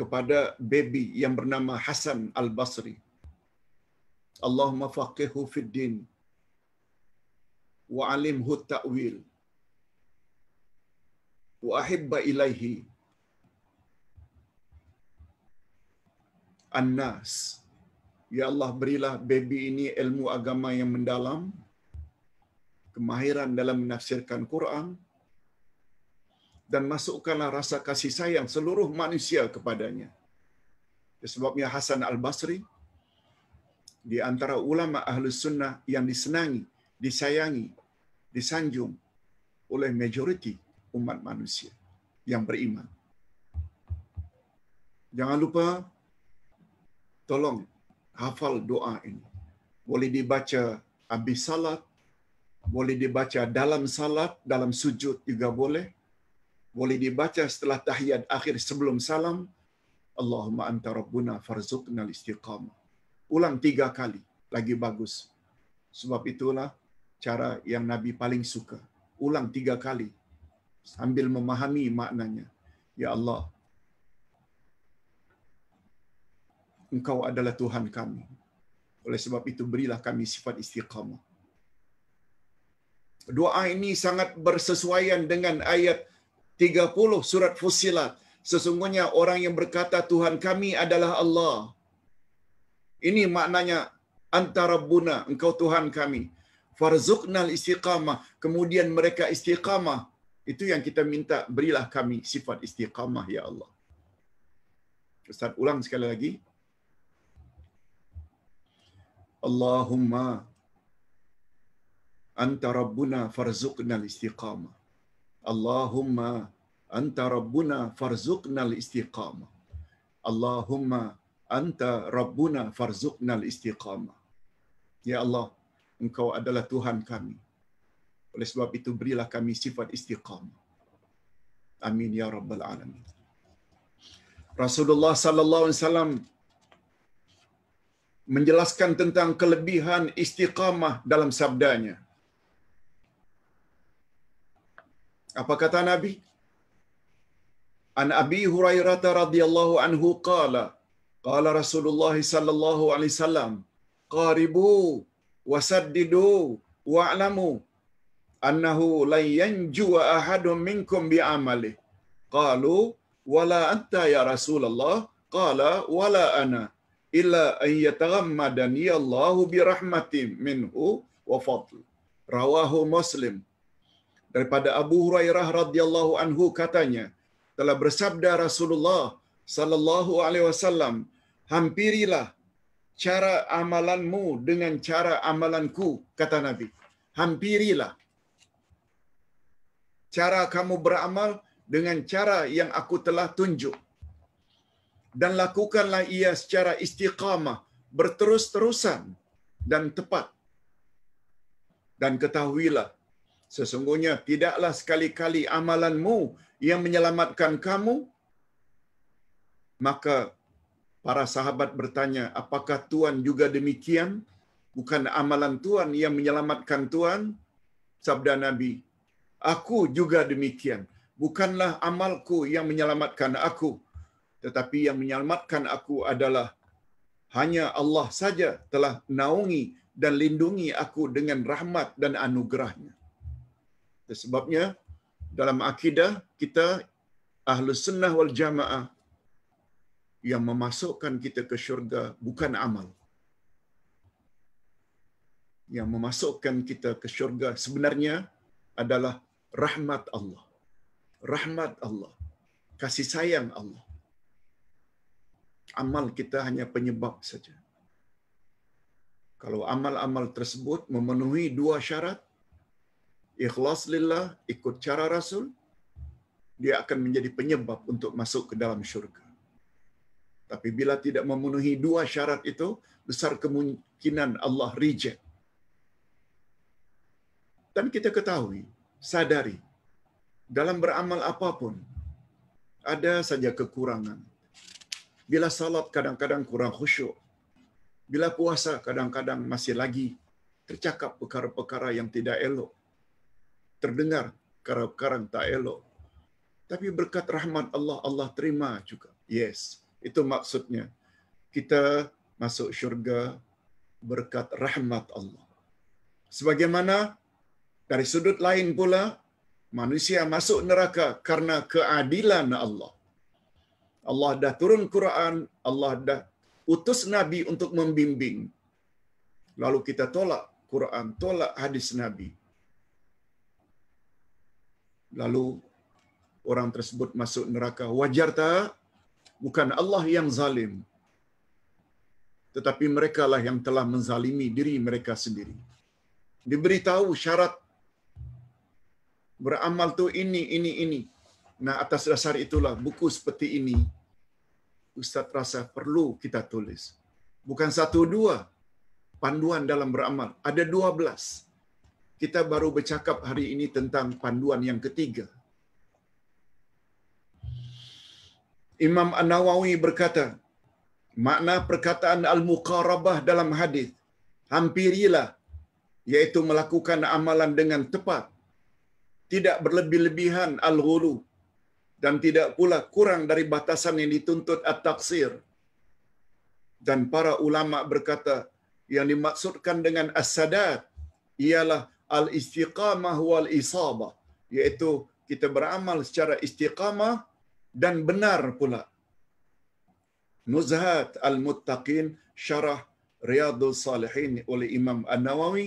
kepada baby yang bernama Hasan Al-Basri. Allahumma faqihhu fid din wa alimhu ta'wil wa ahibba ilaihi annas. Ya Allah berilah baby ini ilmu agama yang mendalam, kemahiran dalam menafsirkan Quran, dan masukkanlah rasa kasih sayang seluruh manusia kepadanya. Sebabnya Hasan Al-Basri di antara ulama ahlu sunnah yang disenangi, disayangi, disanjung oleh majoriti umat manusia yang beriman. Jangan lupa tolong hafal doa ini. Boleh dibaca habis salat, boleh dibaca dalam salat, dalam sujud juga boleh boleh dibaca setelah tahiyat akhir sebelum salam. Allahumma anta rabbuna farzuqna istiqamah. Ulang tiga kali lagi bagus. Sebab itulah cara yang Nabi paling suka. Ulang tiga kali sambil memahami maknanya. Ya Allah, Engkau adalah Tuhan kami. Oleh sebab itu berilah kami sifat istiqamah. Doa ini sangat bersesuaian dengan ayat 30 surat Fusilat. Sesungguhnya orang yang berkata Tuhan kami adalah Allah. Ini maknanya antara buna engkau Tuhan kami. Farzuknal istiqamah. Kemudian mereka istiqamah. Itu yang kita minta berilah kami sifat istiqamah ya Allah. Ustaz ulang sekali lagi. Allahumma anta rabbuna istiqamah. Allahumma anta rabbuna farzuqna istiqama. Allahumma anta rabbuna farzuqna istiqama. Ya Allah, engkau adalah Tuhan kami. Oleh sebab itu berilah kami sifat istiqama. Amin ya rabbal alamin. Rasulullah sallallahu alaihi wasallam menjelaskan tentang kelebihan istiqamah dalam sabdanya. Apa kata Nabi? An Abi Hurairah radhiyallahu anhu qala qala Rasulullah sallallahu alaihi wasallam qaribu wasaddidu wa'lamu annahu lan yanjua ahadun minkum bi amali qalu wala anta ya Rasulullah qala wala ana illa an yataghammadani Allahu bi rahmatin minhu wa fadl rawahu muslim daripada Abu Hurairah radhiyallahu anhu katanya telah bersabda Rasulullah sallallahu alaihi wasallam hampirilah cara amalanmu dengan cara amalanku kata Nabi hampirilah cara kamu beramal dengan cara yang aku telah tunjuk dan lakukanlah ia secara istiqamah berterus-terusan dan tepat dan ketahuilah Sesungguhnya tidaklah sekali-kali amalanmu yang menyelamatkan kamu. Maka para sahabat bertanya, apakah Tuhan juga demikian? Bukan amalan Tuhan yang menyelamatkan Tuhan? Sabda Nabi, aku juga demikian. Bukanlah amalku yang menyelamatkan aku. Tetapi yang menyelamatkan aku adalah hanya Allah saja telah naungi dan lindungi aku dengan rahmat dan anugerahnya. Sebabnya dalam akidah kita ahlu sunnah wal jamaah yang memasukkan kita ke syurga bukan amal. Yang memasukkan kita ke syurga sebenarnya adalah rahmat Allah. Rahmat Allah. Kasih sayang Allah. Amal kita hanya penyebab saja. Kalau amal-amal tersebut memenuhi dua syarat, ikhlas lillah, ikut cara Rasul, dia akan menjadi penyebab untuk masuk ke dalam syurga. Tapi bila tidak memenuhi dua syarat itu, besar kemungkinan Allah reject. Dan kita ketahui, sadari, dalam beramal apapun, ada saja kekurangan. Bila salat kadang-kadang kurang khusyuk. Bila puasa kadang-kadang masih lagi tercakap perkara-perkara yang tidak elok terdengar karang-karang tak elok. Tapi berkat rahmat Allah, Allah terima juga. Yes, itu maksudnya. Kita masuk syurga berkat rahmat Allah. Sebagaimana dari sudut lain pula, manusia masuk neraka karena keadilan Allah. Allah dah turun Quran, Allah dah utus Nabi untuk membimbing. Lalu kita tolak Quran, tolak hadis Nabi lalu orang tersebut masuk neraka. Wajar tak? Bukan Allah yang zalim. Tetapi mereka lah yang telah menzalimi diri mereka sendiri. Diberitahu syarat beramal tu ini, ini, ini. Nah atas dasar itulah buku seperti ini Ustaz rasa perlu kita tulis. Bukan satu dua panduan dalam beramal. Ada dua belas kita baru bercakap hari ini tentang panduan yang ketiga. Imam An-Nawawi berkata, makna perkataan al-muqarabah dalam hadis, hampirilah yaitu melakukan amalan dengan tepat, tidak berlebih-lebihan al-ghulu dan tidak pula kurang dari batasan yang dituntut at-taksir. Dan para ulama berkata yang dimaksudkan dengan as-sadat ialah al-istiqamah wal isabah iaitu kita beramal secara istiqamah dan benar pula Nuzhat al-Muttaqin syarah Riyadhus Salihin oleh Imam An-Nawawi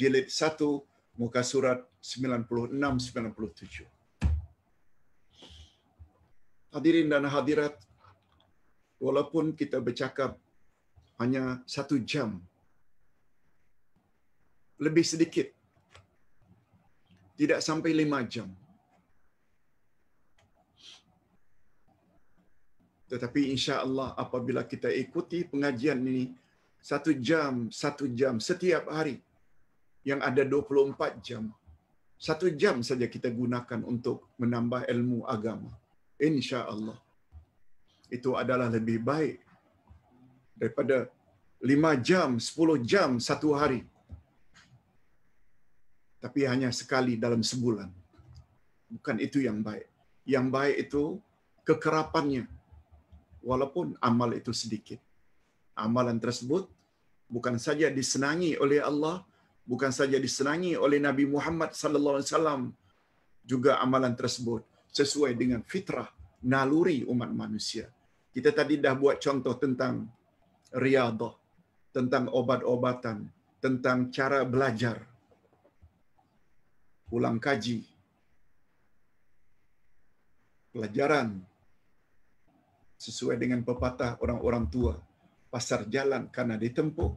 jilid 1 muka surat 96-97 Hadirin dan hadirat walaupun kita bercakap hanya satu jam lebih sedikit tidak sampai lima jam. Tetapi insya Allah apabila kita ikuti pengajian ini satu jam, satu jam setiap hari yang ada 24 jam, satu jam saja kita gunakan untuk menambah ilmu agama. Insya Allah itu adalah lebih baik daripada lima jam, sepuluh jam satu hari tapi hanya sekali dalam sebulan. Bukan itu yang baik. Yang baik itu kekerapannya. Walaupun amal itu sedikit. Amalan tersebut bukan saja disenangi oleh Allah, bukan saja disenangi oleh Nabi Muhammad sallallahu alaihi wasallam juga amalan tersebut sesuai dengan fitrah naluri umat manusia. Kita tadi dah buat contoh tentang riadah, tentang obat-obatan, tentang cara belajar ulang kaji pelajaran sesuai dengan pepatah orang-orang tua pasar jalan karena ditempuh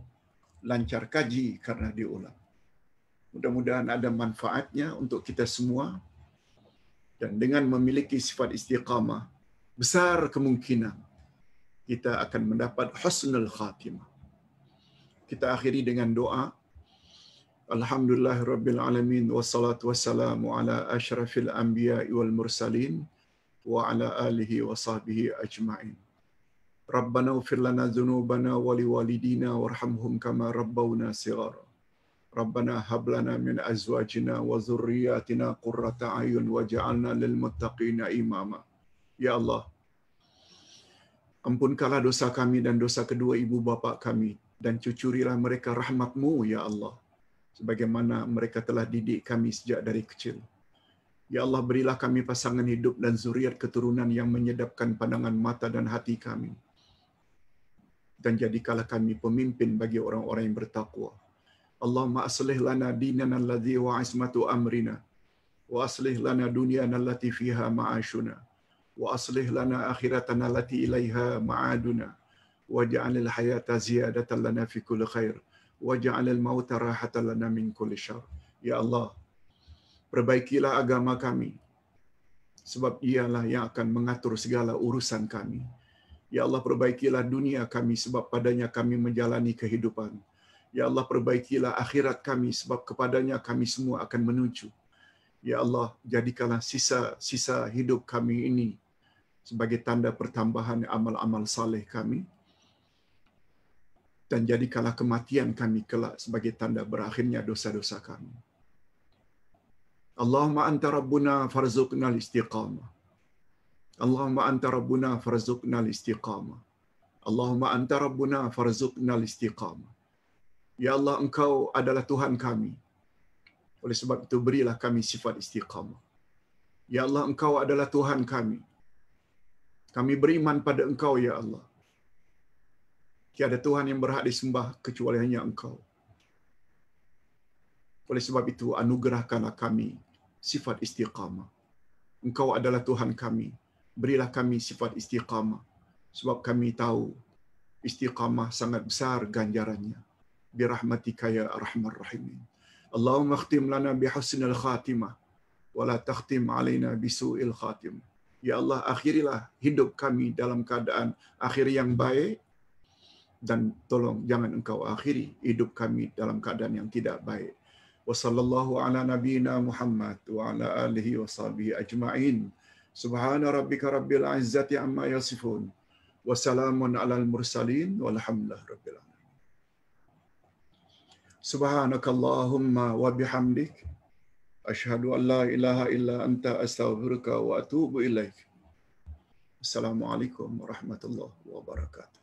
lancar kaji karena diulang mudah-mudahan ada manfaatnya untuk kita semua dan dengan memiliki sifat istiqamah besar kemungkinan kita akan mendapat husnul khatimah kita akhiri dengan doa Alhamdulillah Rabbil Alamin Wassalatu wassalamu ala ashrafil anbiya wal mursalin Wa ala alihi wa sahbihi ajma'in Rabbana ufir lana zunubana wali walidina Warhamhum kama rabbawna sigara Rabbana hablana min azwajina wa zurriyatina qurrata ayun wa ja'alna lil muttaqina imama. Ya Allah, ampunkanlah dosa kami dan dosa kedua ibu bapa kami dan cucurilah mereka rahmatmu, Ya Allah sebagaimana mereka telah didik kami sejak dari kecil. Ya Allah, berilah kami pasangan hidup dan zuriat keturunan yang menyedapkan pandangan mata dan hati kami. Dan jadikanlah kami pemimpin bagi orang-orang yang bertakwa. Allah aslih lana dinana alladhi wa amrina. Wa aslih lana dunyana allati fiha ma'ashuna. Wa aslih lana akhiratana allati ilaiha ma'aduna. Wa ja'anil hayata ziyadatan lana fi kulli waj'al al maut rahatan lana min kulli syarr. Ya Allah, perbaikilah agama kami sebab ialah yang akan mengatur segala urusan kami. Ya Allah, perbaikilah dunia kami sebab padanya kami menjalani kehidupan. Ya Allah, perbaikilah akhirat kami sebab kepadanya kami semua akan menuju. Ya Allah, jadikanlah sisa-sisa hidup kami ini sebagai tanda pertambahan amal-amal saleh kami dan jadikanlah kematian kami kelak sebagai tanda berakhirnya dosa-dosa kami. Allahumma anta rabbuna farzuqna al-istiqamah. Allahumma anta rabbuna farzuqna al-istiqamah. Allahumma anta rabbuna farzuqna al-istiqamah. Ya Allah, Engkau adalah Tuhan kami. Oleh sebab itu, berilah kami sifat istiqamah. Ya Allah, Engkau adalah Tuhan kami. Kami beriman pada Engkau, Ya Allah. Tiada Tuhan yang berhak disembah kecuali hanya engkau. Oleh sebab itu, anugerahkanlah kami sifat istiqamah. Engkau adalah Tuhan kami. Berilah kami sifat istiqamah. Sebab kami tahu istiqamah sangat besar ganjarannya. Birahmatika ya rahman Rahimin. Allahumma akhtim lana bihusnil khatimah. Wala takhtim alaina bisu'il khatimah. Ya Allah, akhirilah hidup kami dalam keadaan akhir yang baik dan tolong jangan engkau akhiri hidup kami dalam keadaan yang tidak baik. Wa ala nabiyyina Muhammad wa ala alihi wa ajma'in. Subhana rabbika rabbil izzati amma yasifun. Wassalamun ala al-mursalin walhamdulillah rabbil alamin. سبحانك wa bihamdik. أشهد أن لا إله إلا أنت أستغفرك وأتوب إليك السلام عليكم ورحمة الله